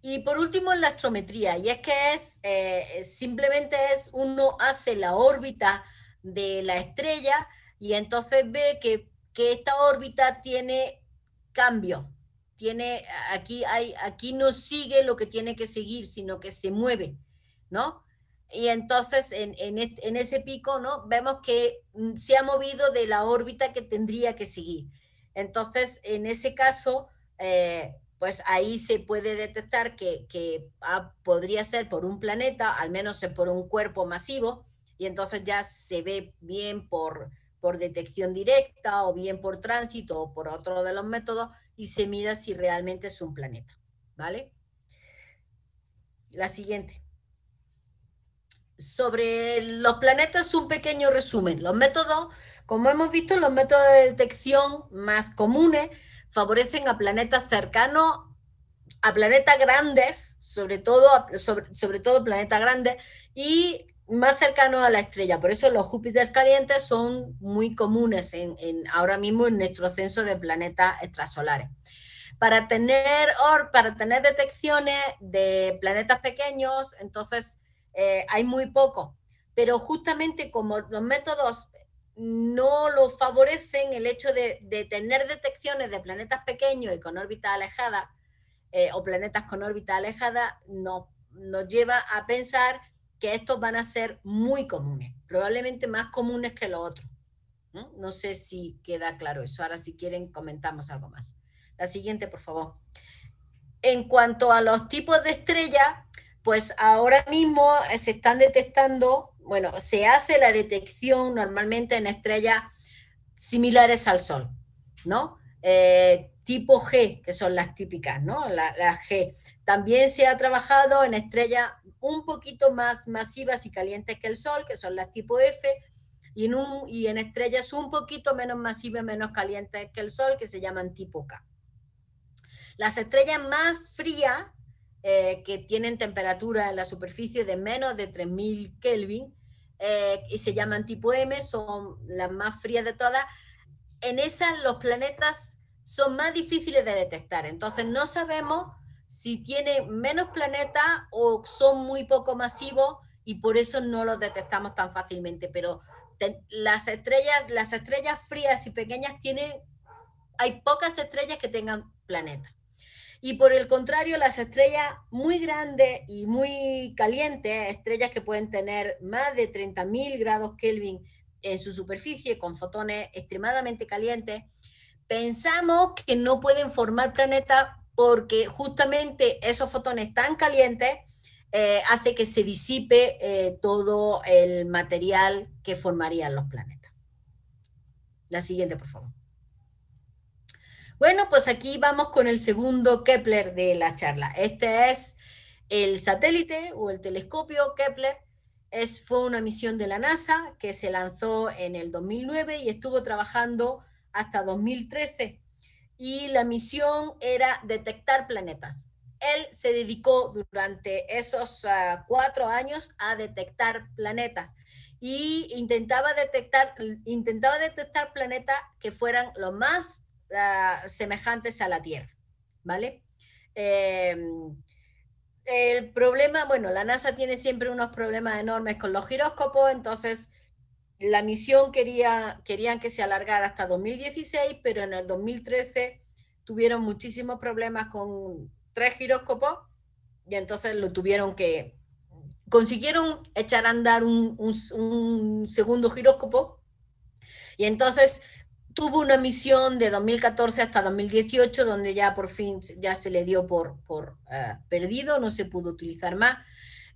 Y por último, la astrometría, y es que es eh, simplemente es uno hace la órbita de la estrella y entonces ve que, esta órbita tiene cambio, tiene, aquí, hay, aquí no sigue lo que tiene que seguir, sino que se mueve, ¿no? Y entonces en, ese pico, ¿no? Vemos que mm, se ha movido de la órbita que tendría que seguir. Entonces, en ese caso, eh, pues ahí se puede detectar que, ah, podría ser por un planeta, al menos por un cuerpo masivo, y entonces ya se ve bien por, por detección directa o bien por tránsito o por otro de los métodos y se mira si realmente es un planeta. ¿Vale? La siguiente. Sobre los planetas, un pequeño resumen. Los métodos, como hemos visto, los métodos de detección más comunes favorecen a planetas cercanos, a planetas grandes, sobre todo, sobre, todo planetas grandes, y más cercanos a la estrella. Por eso los Júpiteres calientes son muy comunes en, ahora mismo en nuestro censo de planetas extrasolares. Para tener, para tener detecciones de planetas pequeños, entonces eh, hay muy poco. Pero justamente como los métodos no lo favorecen el hecho de, tener detecciones de planetas pequeños y con órbita alejada, eh, o planetas con órbita alejada, nos, nos lleva a pensar que estos van a ser muy comunes, probablemente más comunes que los otros. No sé si queda claro eso. Ahora si quieren comentamos algo más. La siguiente, por favor. En cuanto a los tipos de estrellas, pues ahora mismo eh, se están detectando bueno, se hace la detección normalmente en estrellas similares al Sol, ¿no? Eh, tipo G, que son las típicas, ¿no? Las la G. También se ha trabajado en estrellas un poquito más masivas y calientes que el Sol, que son las tipo F, y en, estrellas un poquito menos masivas, y menos calientes que el Sol, que se llaman tipo K. Las estrellas más frías, eh, que tienen temperatura en la superficie de menos de 3.000 Kelvin, eh, y se llaman tipo M, son las más frías de todas. En esas los planetas son más difíciles de detectar, entonces no sabemos si tiene menos planetas o son muy poco masivos y por eso no los detectamos tan fácilmente, pero las estrellas, las estrellas frías y pequeñas tienen, hay pocas estrellas que tengan planetas. Y por el contrario, las estrellas muy grandes y muy calientes, estrellas que pueden tener más de 30.000 grados Kelvin en su superficie con fotones extremadamente calientes, pensamos que no pueden formar planetas porque justamente esos fotones tan calientes hacen eh, hace que se disipe eh, todo el material que formarían los planetas. La siguiente, por favor. Bueno, pues aquí vamos con el segundo Kepler de la charla. Este es el satélite o el telescopio Kepler. Es, fue una misión de la NASA que se lanzó en el 2009 y estuvo trabajando hasta 2013. Y la misión era detectar planetas. Él se dedicó durante esos ah, cuatro años a detectar planetas y intentaba detectar, intentaba detectar planetas que fueran los más semejantes a la Tierra, ¿vale? Em, el problema, bueno, la NASA tiene siempre unos problemas enormes con los giróscopos, entonces la misión quería, querían que se alargara hasta 2016, pero en el 2013 tuvieron muchísimos problemas con tres giróscopos y entonces lo tuvieron que... Consiguieron echar a andar un, un segundo giróscopo y entonces tuvo una misión de 2014 hasta 2018, donde ya por fin ya se le dio por, por eh, perdido, no se pudo utilizar más.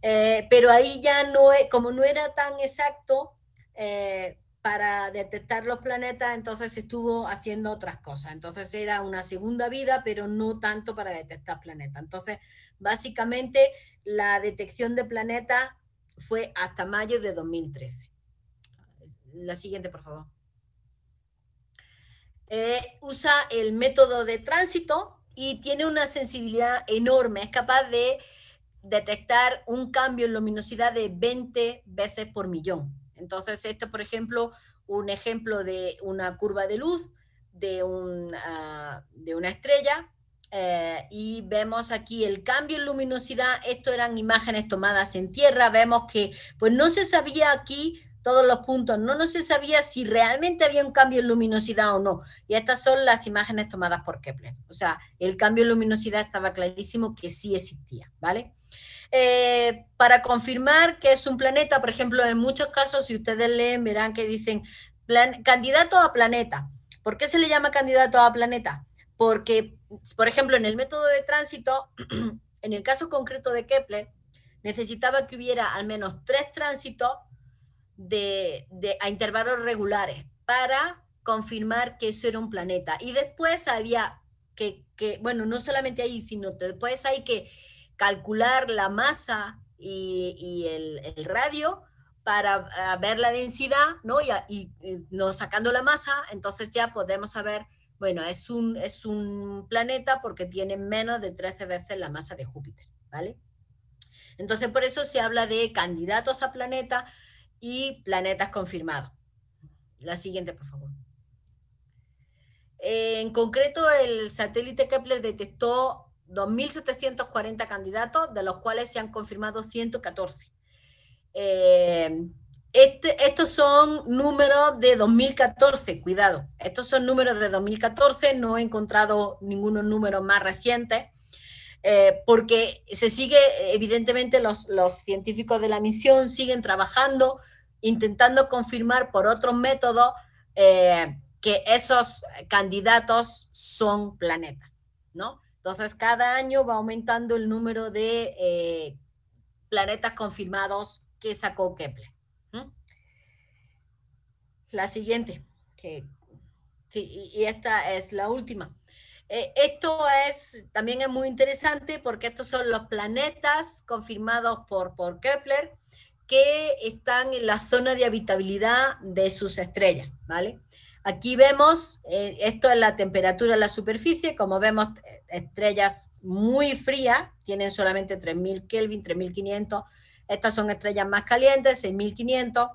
Eh, pero ahí ya no, e, como no era tan exacto eh, para detectar los planetas, entonces estuvo haciendo otras cosas. Entonces era una segunda vida, pero no tanto para detectar planetas. Entonces, básicamente, la detección de planetas fue hasta mayo de 2013. La siguiente, por favor. Eh, usa el método de tránsito y tiene una sensibilidad enorme, es capaz de detectar un cambio en luminosidad de 20 veces por millón. Entonces, este, por ejemplo, un ejemplo de una curva de luz de, un, de una estrella. Eh, y vemos aquí el cambio en luminosidad. Esto eran imágenes tomadas en tierra. Vemos que pues no se sabía aquí todos los puntos. No, no se sabía si realmente había un cambio en luminosidad o no. Y estas son las imágenes tomadas por Kepler. O sea, el cambio en luminosidad estaba clarísimo que sí existía, ¿vale? Eh, para confirmar que es un planeta, por ejemplo, en muchos casos, si ustedes leen, verán que dicen candidato a planeta. ¿Por qué se le llama candidato a planeta? Porque, por ejemplo, en el método de tránsito, en el caso concreto de Kepler, necesitaba que hubiera al menos tres tránsitos de, a intervalos regulares para confirmar que eso era un planeta. Y después había que, bueno, no solamente ahí, sino después hay que calcular la masa y, el, radio para ah, ver la densidad, ¿no? Ah, y, no sacando la masa, entonces ya podemos saber, bueno, es un, es un planeta porque tiene menos de 13 veces la masa de Júpiter, ¿vale? Entonces por eso se habla de candidatos a planeta, y planetas confirmados. La siguiente, por favor. En concreto, el satélite Kepler detectó 2.740 candidatos, de los cuales se han confirmado 114. Eh, este, estos son números de 2014, cuidado, estos son números de 2014, no he encontrado ninguno números más recientes, eh, porque se sigue, evidentemente, los, los científicos de la misión siguen trabajando intentando confirmar por otro método eh, que esos candidatos son planetas, ¿no? Entonces, cada año va aumentando el número de eh, planetas confirmados que sacó Kepler. La siguiente, que, y esta es la última. Eh, esto es, también es muy interesante porque estos son los planetas confirmados por, por Kepler que están en la zona de habitabilidad de sus estrellas, ¿vale? Aquí vemos, eh, esto es la temperatura en la superficie, como vemos eh, estrellas muy frías, tienen solamente 3.000 Kelvin, 3.500, estas son estrellas más calientes, 6.500,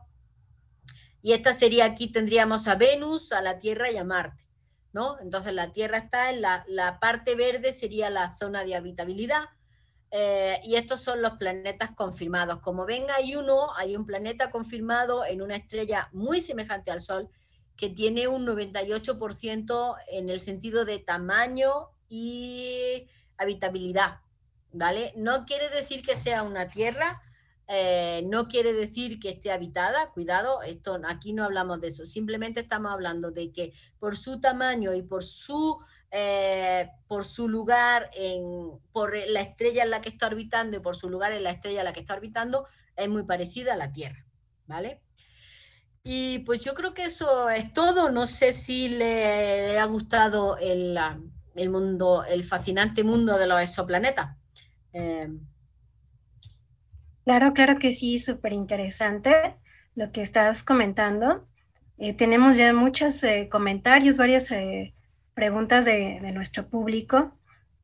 y esta sería aquí, tendríamos a Venus, a la Tierra y a Marte, ¿no? Entonces la Tierra está en la, la parte verde, sería la zona de habitabilidad, eh, y estos son los planetas confirmados. Como ven, hay uno, hay un planeta confirmado en una estrella muy semejante al Sol, que tiene un 98% en el sentido de tamaño y habitabilidad. ¿Vale? No quiere decir que sea una Tierra, eh, no quiere decir que esté habitada, cuidado, esto, aquí no hablamos de eso, simplemente estamos hablando de que por su tamaño y por su eh, por su lugar, en, por eh, la estrella en la que está orbitando y por su lugar en la estrella en la que está orbitando, es muy parecida a la Tierra, ¿vale? Y pues yo creo que eso es todo. No sé si le, ha gustado el, el, mundo, el fascinante mundo de los exoplanetas. Eh, claro, claro que sí, súper interesante lo que estás comentando. tenemos ya muchos comentarios, varias eh, preguntas de, nuestro público.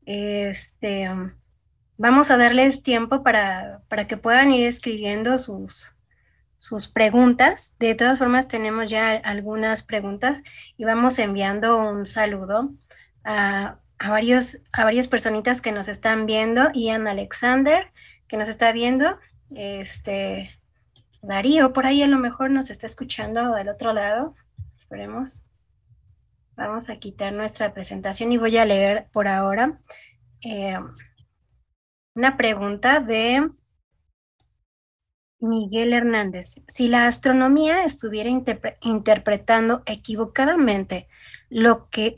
Este, vamos a darles tiempo para, que puedan ir escribiendo sus, sus preguntas. De todas formas, tenemos ya algunas preguntas y vamos enviando un saludo a, a, varios, a varias personitas que nos están viendo. Ian Alexander, que nos está viendo. Este, Darío, por ahí a lo mejor nos está escuchando del otro lado. Esperemos. Vamos a quitar nuestra presentación y voy a leer por ahora eh, una pregunta de Miguel Hernández. Si la astronomía estuviera interpretando equivocadamente lo que,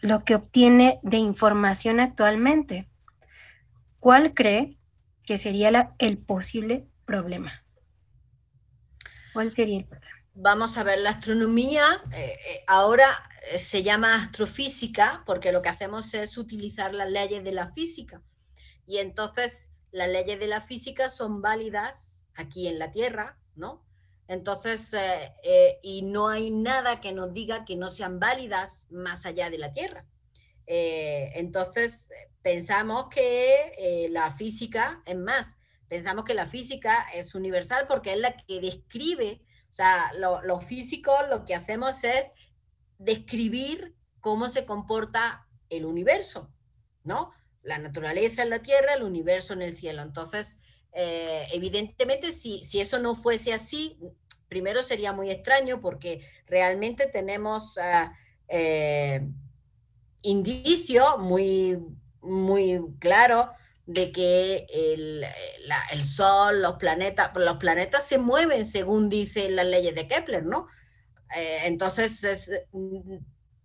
lo que obtiene de información actualmente, ¿cuál cree que sería el posible problema? ¿Cuál sería el problema? Vamos a ver, la astronomía eh, eh, ahora se llama astrofísica porque lo que hacemos es utilizar las leyes de la física. Y entonces las leyes de la física son válidas aquí en la Tierra, ¿no? Entonces, eh, eh, y no hay nada que nos diga que no sean válidas más allá de la Tierra. Eh, entonces, pensamos que la física, es más, pensamos que la física es universal porque es la que describe, o sea, lo, los físicos lo que hacemos es describir cómo se comporta el universo, ¿no? La naturaleza en la tierra, el universo en el cielo. Entonces, eh, evidentemente, si, eso no fuese así, primero sería muy extraño porque realmente tenemos ah, eh, indicios muy, muy claros de que el, el, Sol, los planetas, los planetas se mueven según dicen las leyes de Kepler, ¿no? Eh, entonces,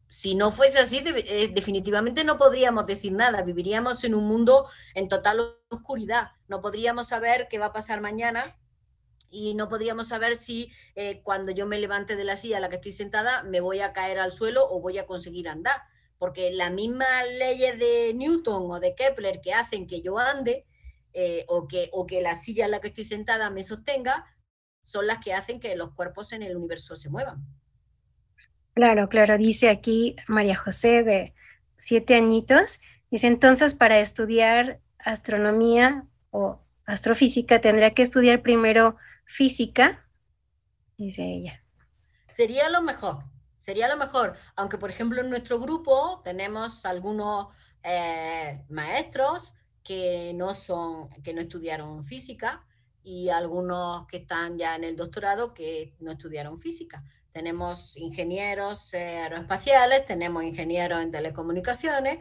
si no fuese así, eh, definitivamente no podríamos decir nada. Viviríamos en un mundo en total oscuridad. No podríamos saber qué va a pasar mañana y no podríamos saber si eh, cuando yo me levante de la silla en la que estoy sentada me voy a caer al suelo o voy a conseguir andar. Porque las mismas leyes de Newton o de Kepler que hacen que yo ande o, que, o que la silla en la que estoy sentada me sostenga, son las que hacen que los cuerpos en el universo se muevan. Claro, claro, dice aquí María José de siete añitos, dice entonces para estudiar astronomía o astrofísica tendría que estudiar primero física, dice ella. Sería lo mejor, sería lo mejor, aunque por ejemplo en nuestro grupo tenemos algunos eh, maestros que no son, que no estudiaron física, y algunos que están ya en el doctorado que no estudiaron física. Tenemos ingenieros eh, aeroespaciales, tenemos ingenieros en telecomunicaciones,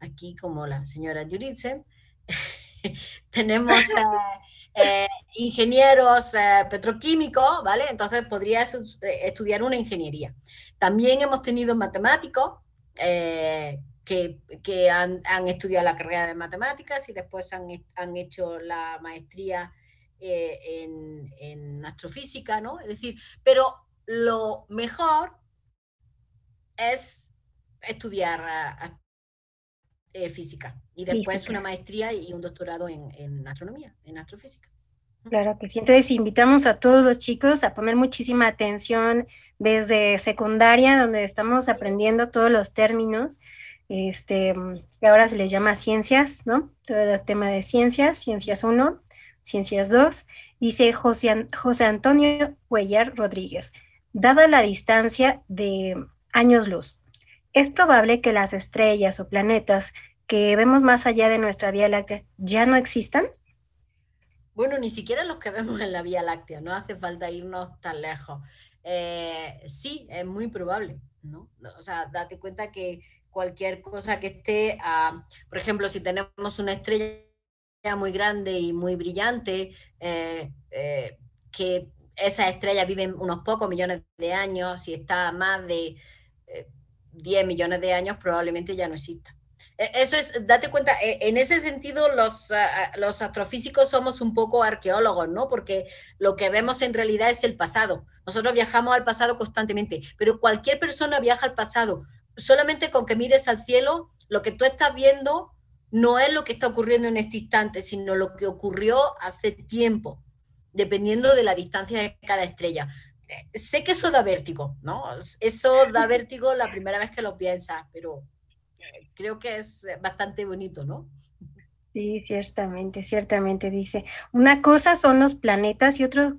aquí como la señora Juritsen, tenemos eh, eh, ingenieros petroquímicos, ¿vale? Entonces podría estudiar una ingeniería. También hemos tenido matemáticos que, que han, han, estudiado la carrera de matemáticas y después han, han hecho la maestría eh, en, astrofísica, ¿no? Es decir, pero lo mejor es estudiar ah, eh, física y después una maestría y un doctorado en, astronomía, en astrofísica. Claro que Entonces invitamos a todos los chicos a poner muchísima atención desde secundaria, donde estamos aprendiendo todos los términos, este, que ahora se les llama ciencias, ¿no? Todo el tema de ciencias, ciencias 1, Ciencias 2, dice José, Antonio Cuellar Rodríguez, dada la distancia de años luz, es probable que las estrellas o planetas que vemos más allá de nuestra Vía Láctea ya no existan? Bueno, ni siquiera los que vemos en la Vía Láctea, no hace falta irnos tan lejos. Eh, sí, es muy probable, ¿no? O sea, date cuenta que cualquier cosa que esté, por ejemplo, si tenemos una estrella muy grande y muy brillante, eh, eh, que esa estrella vive unos pocos millones de años, y está más de 10 eh, millones de años, probablemente ya no exista. E, eso es, date cuenta, e, en ese sentido los, los astrofísicos somos un poco arqueólogos, ¿no? Porque lo que vemos en realidad es el pasado. Nosotros viajamos al pasado constantemente, pero cualquier persona viaja al pasado. Solamente con que mires al cielo, lo que tú estás viendo no es lo que está ocurriendo en este instante, sino lo que ocurrió hace tiempo, dependiendo de la distancia de cada estrella. Eh, sé que eso da vértigo, ¿no? Eso da vértigo la primera vez que lo piensas, pero creo que es eh, bastante bonito, ¿no? Sí, ciertamente, ciertamente dice. Una cosa son los planetas y otra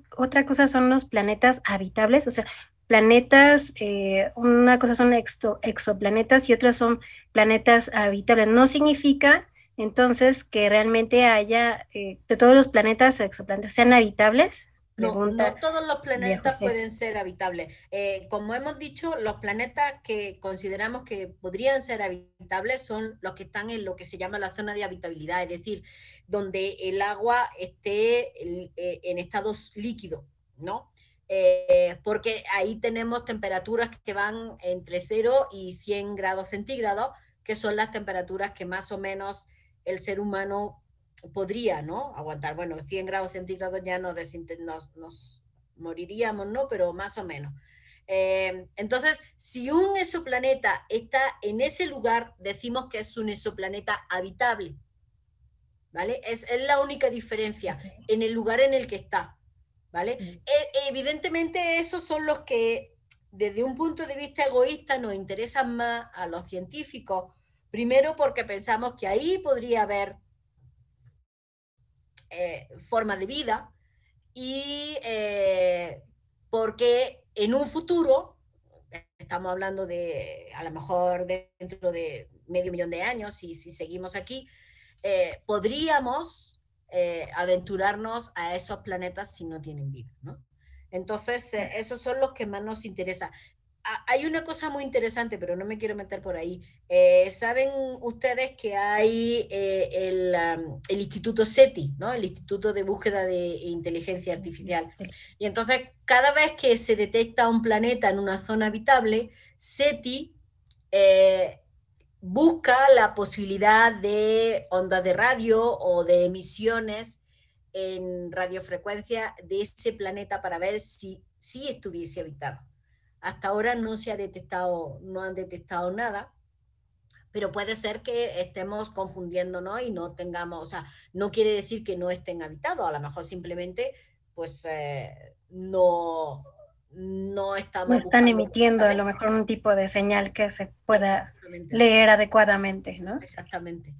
cosa son los planetas habitables, o sea, planetas, eh, una cosa son exoplanetas y otras son planetas habitables. No significa entonces que realmente haya, eh, que todos los planetas exoplanetas sean habitables, no, no, todos los planetas pueden ser habitables. Eh, como hemos dicho, los planetas que consideramos que podrían ser habitables son los que están en lo que se llama la zona de habitabilidad, es decir, donde el agua esté eh, en estado líquido, ¿no? Eh, porque ahí tenemos temperaturas que van entre 0 y 100 grados centígrados, que son las temperaturas que más o menos el ser humano podría, ¿no? Aguantar, bueno, 100 grados centígrados ya nos, nos, moriríamos, ¿no? Pero más o menos. Eh, entonces, si un exoplaneta está en ese lugar, decimos que es un exoplaneta habitable. ¿Vale? Es, la única diferencia en el lugar en el que está. ¿Vale? Mm. E, evidentemente, esos son los que desde un punto de vista egoísta nos interesan más a los científicos. Primero porque pensamos que ahí podría haber eh, forma de vida y eh, porque en un futuro, estamos hablando de a lo mejor dentro de medio millón de años, y si seguimos aquí, eh, podríamos eh, aventurarnos a esos planetas si no tienen vida, Entonces, esos son los que más nos interesan hay una cosa muy interesante, pero no me quiero meter por ahí. Eh, Saben ustedes que hay eh, el, Instituto SETI, el Instituto de Búsqueda de Inteligencia Artificial. Y entonces, cada vez que se detecta un planeta en una zona habitable, SETI eh, busca la posibilidad de ondas de radio o de emisiones en radiofrecuencia de ese planeta para ver si, si estuviese habitado. Hasta ahora no se ha detectado, no han detectado nada, pero puede ser que estemos confundiéndonos y no tengamos, o sea, no quiere decir que no estén habitados, a lo mejor simplemente pues eh, no, no estamos... No están emitiendo a lo mejor un tipo de señal que se pueda leer adecuadamente, ¿no? Exactamente.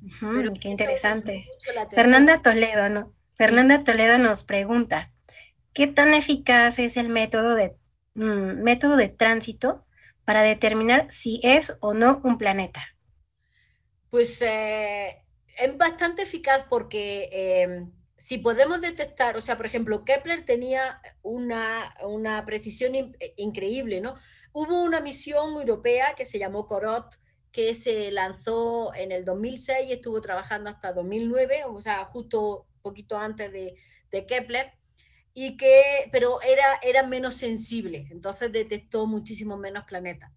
qué interesante. Fernanda Toledo, ¿no? Fernanda Toledo nos pregunta, ¿qué tan eficaz es el método de Mm, método de tránsito para determinar si es o no un planeta? Pues eh, es bastante eficaz porque em, si podemos detectar, o sea, por ejemplo, Kepler tenía una, precisión eh, increíble, ¿no? Hubo una misión europea que se llamó Corot, que se lanzó en el 2006 y estuvo trabajando hasta 2009, o sea, justo poquito antes de, de Kepler y que, pero era, era menos sensible, entonces detectó muchísimo menos planetas.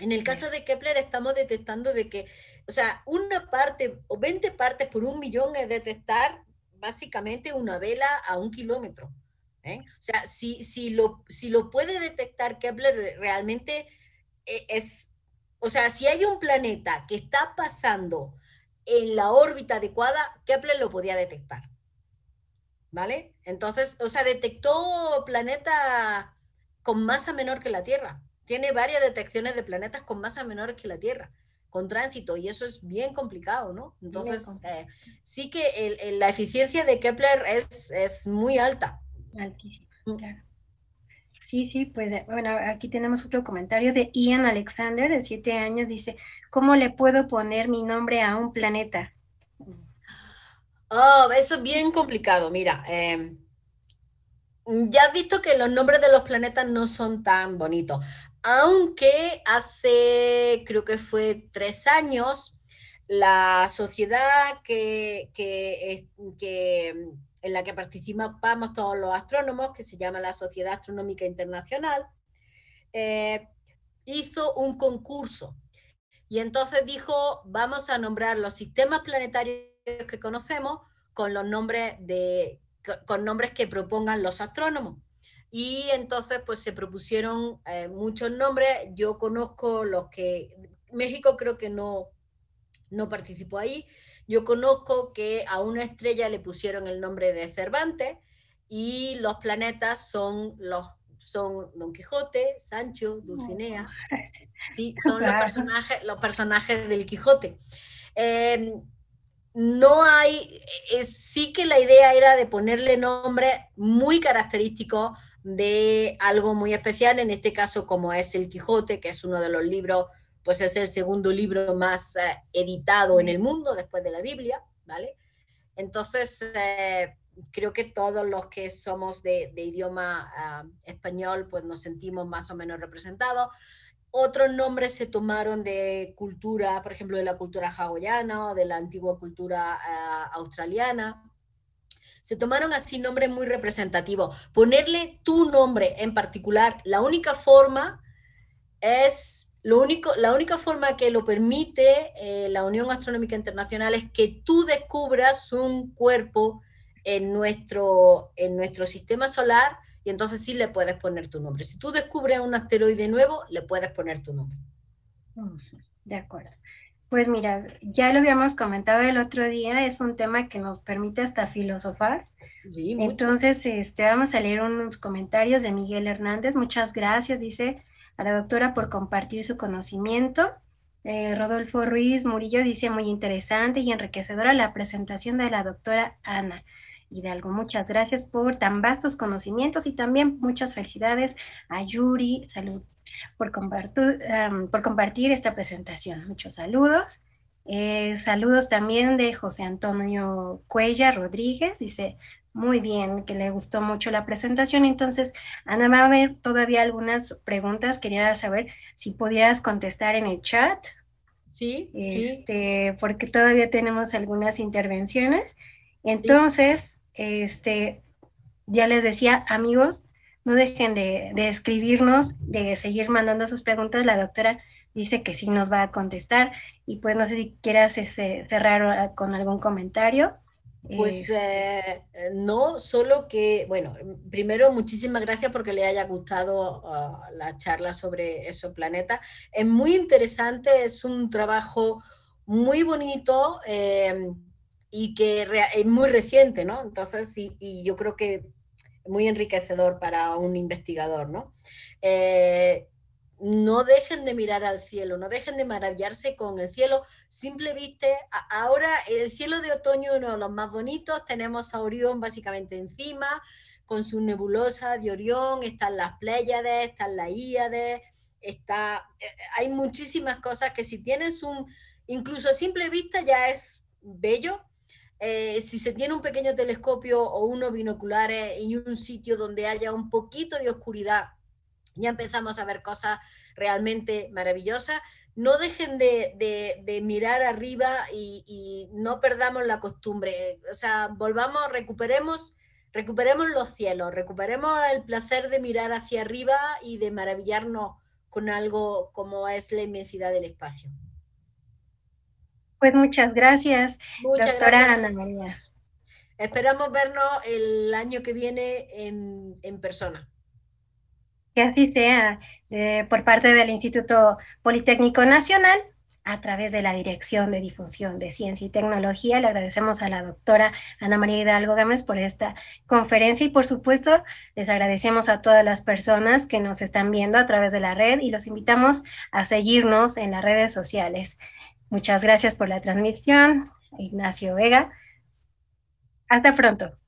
En el caso de Kepler estamos detectando de que, o sea, una parte o 20 partes por un millón es detectar básicamente una vela a un kilómetro. ¿eh? O sea, si, si, lo, si lo puede detectar Kepler realmente eh, es, o sea, si hay un planeta que está pasando en la órbita adecuada, Kepler lo podía detectar. ¿vale? Entonces, o sea, detectó planeta con masa menor que la Tierra. Tiene varias detecciones de planetas con masa menor que la Tierra, con tránsito, y eso es bien complicado, ¿no? Entonces, eh, sí que la eficiencia de Kepler es, muy alta. Altísima, Sí, sí, pues eh, bueno, aquí tenemos otro comentario de Ian Alexander, de siete años, dice, ¿cómo le puedo poner mi nombre a un planeta? Oh, eso es bien complicado. Mira, em, ya has visto que los nombres de los planetas no son tan bonitos. Aunque hace, creo que fue tres años, la sociedad que, que, en la que participamos todos los astrónomos, que se llama la Sociedad Astronómica Internacional, eh, hizo un concurso. Y entonces dijo, vamos a nombrar los sistemas planetarios que conocemos con los nombres de con nombres que propongan los astrónomos. Y entonces pues se propusieron eh, muchos nombres, yo conozco los que México creo que no no participó ahí. Yo conozco que a una estrella le pusieron el nombre de Cervantes y los planetas son los son Don Quijote, Sancho, Dulcinea. Oh. Sí, son los personajes, los personajes del Quijote. Eh, no hay, eh, sí que la idea era de ponerle nombre muy característico de algo muy especial, en este caso como es El Quijote, que es uno de los libros, pues es el segundo libro más eh, editado en el mundo después de la Biblia, ¿vale? Entonces, eh, creo que todos los que somos de, idioma ah, español, pues nos sentimos más o menos representados otros nombres se tomaron de cultura, por ejemplo, de la cultura hawaiana o de la antigua cultura ah, australiana. Se tomaron así nombres muy representativos. Ponerle tu nombre en particular, la única forma es, lo único, la única forma que lo permite eh, la Unión Astronómica Internacional es que tú descubras un cuerpo en nuestro, en nuestro sistema solar y entonces sí le puedes poner tu nombre. Si tú descubres un asteroide nuevo, le puedes poner tu nombre. Mm, de acuerdo. Pues mira, ya lo habíamos comentado el otro día, es un tema que nos permite hasta filosofar. Sí, Entonces, este, vamos a leer unos comentarios de Miguel Hernández. Muchas gracias, dice a la doctora por compartir su conocimiento. Eh, Rodolfo Ruiz Murillo dice muy interesante y enriquecedora la presentación de la doctora Ana. Hidalgo. Muchas gracias por tan vastos conocimientos y también muchas felicidades a Yuri, saludos, por, compartir, por compartir esta presentación. Muchos saludos. Eh, saludos también de José Antonio Cuella Rodríguez, dice, muy bien, que le gustó mucho la presentación. Entonces, Ana, va a haber todavía algunas preguntas. Quería saber si podías contestar en el chat. Sí, este, sí. Porque todavía tenemos algunas intervenciones. Entonces, este, ya les decía, amigos, no dejen de, escribirnos, de seguir mandando sus preguntas. La doctora dice que sí nos va a contestar. Y pues no sé si quieras este, cerrar ah, con algún comentario. Pues este, eh, no, solo que, bueno, primero muchísimas gracias porque le haya gustado ah, la charla sobre esos Planeta. Es muy interesante, es un trabajo muy bonito. Em, y que es muy reciente, ¿no? Entonces, y, y yo creo que muy enriquecedor para un investigador, ¿no? Eh, no dejen de mirar al cielo, no dejen de maravillarse con el cielo. Simple viste, ahora el cielo de otoño uno de los más bonitos, tenemos a Orión básicamente encima, con su nebulosa de Orión, están las Pléyades, están las Íades, está, eh, hay muchísimas cosas que si tienes un, incluso a simple vista ya es bello, eh, si se tiene un pequeño telescopio o unos binoculares en eh, un sitio donde haya un poquito de oscuridad, ya empezamos a ver cosas realmente maravillosas. No dejen de, mirar arriba y, y, no perdamos la costumbre. O sea, volvamos, recuperemos, recuperemos los cielos, recuperemos el placer de mirar hacia arriba y de maravillarnos con algo como es la inmensidad del espacio. Pues muchas gracias, doctora Ana María. Esperamos vernos el año que viene en, persona. Que así sea, eh, por parte del Instituto Politécnico Nacional, a través de la Dirección de Difusión de Ciencia y Tecnología. Le agradecemos a la doctora Ana María Hidalgo Gámez por esta conferencia y por supuesto les agradecemos a todas las personas que nos están viendo a través de la red y los invitamos a seguirnos en las redes sociales. Muchas gracias por la transmisión, Ignacio Vega. Hasta pronto.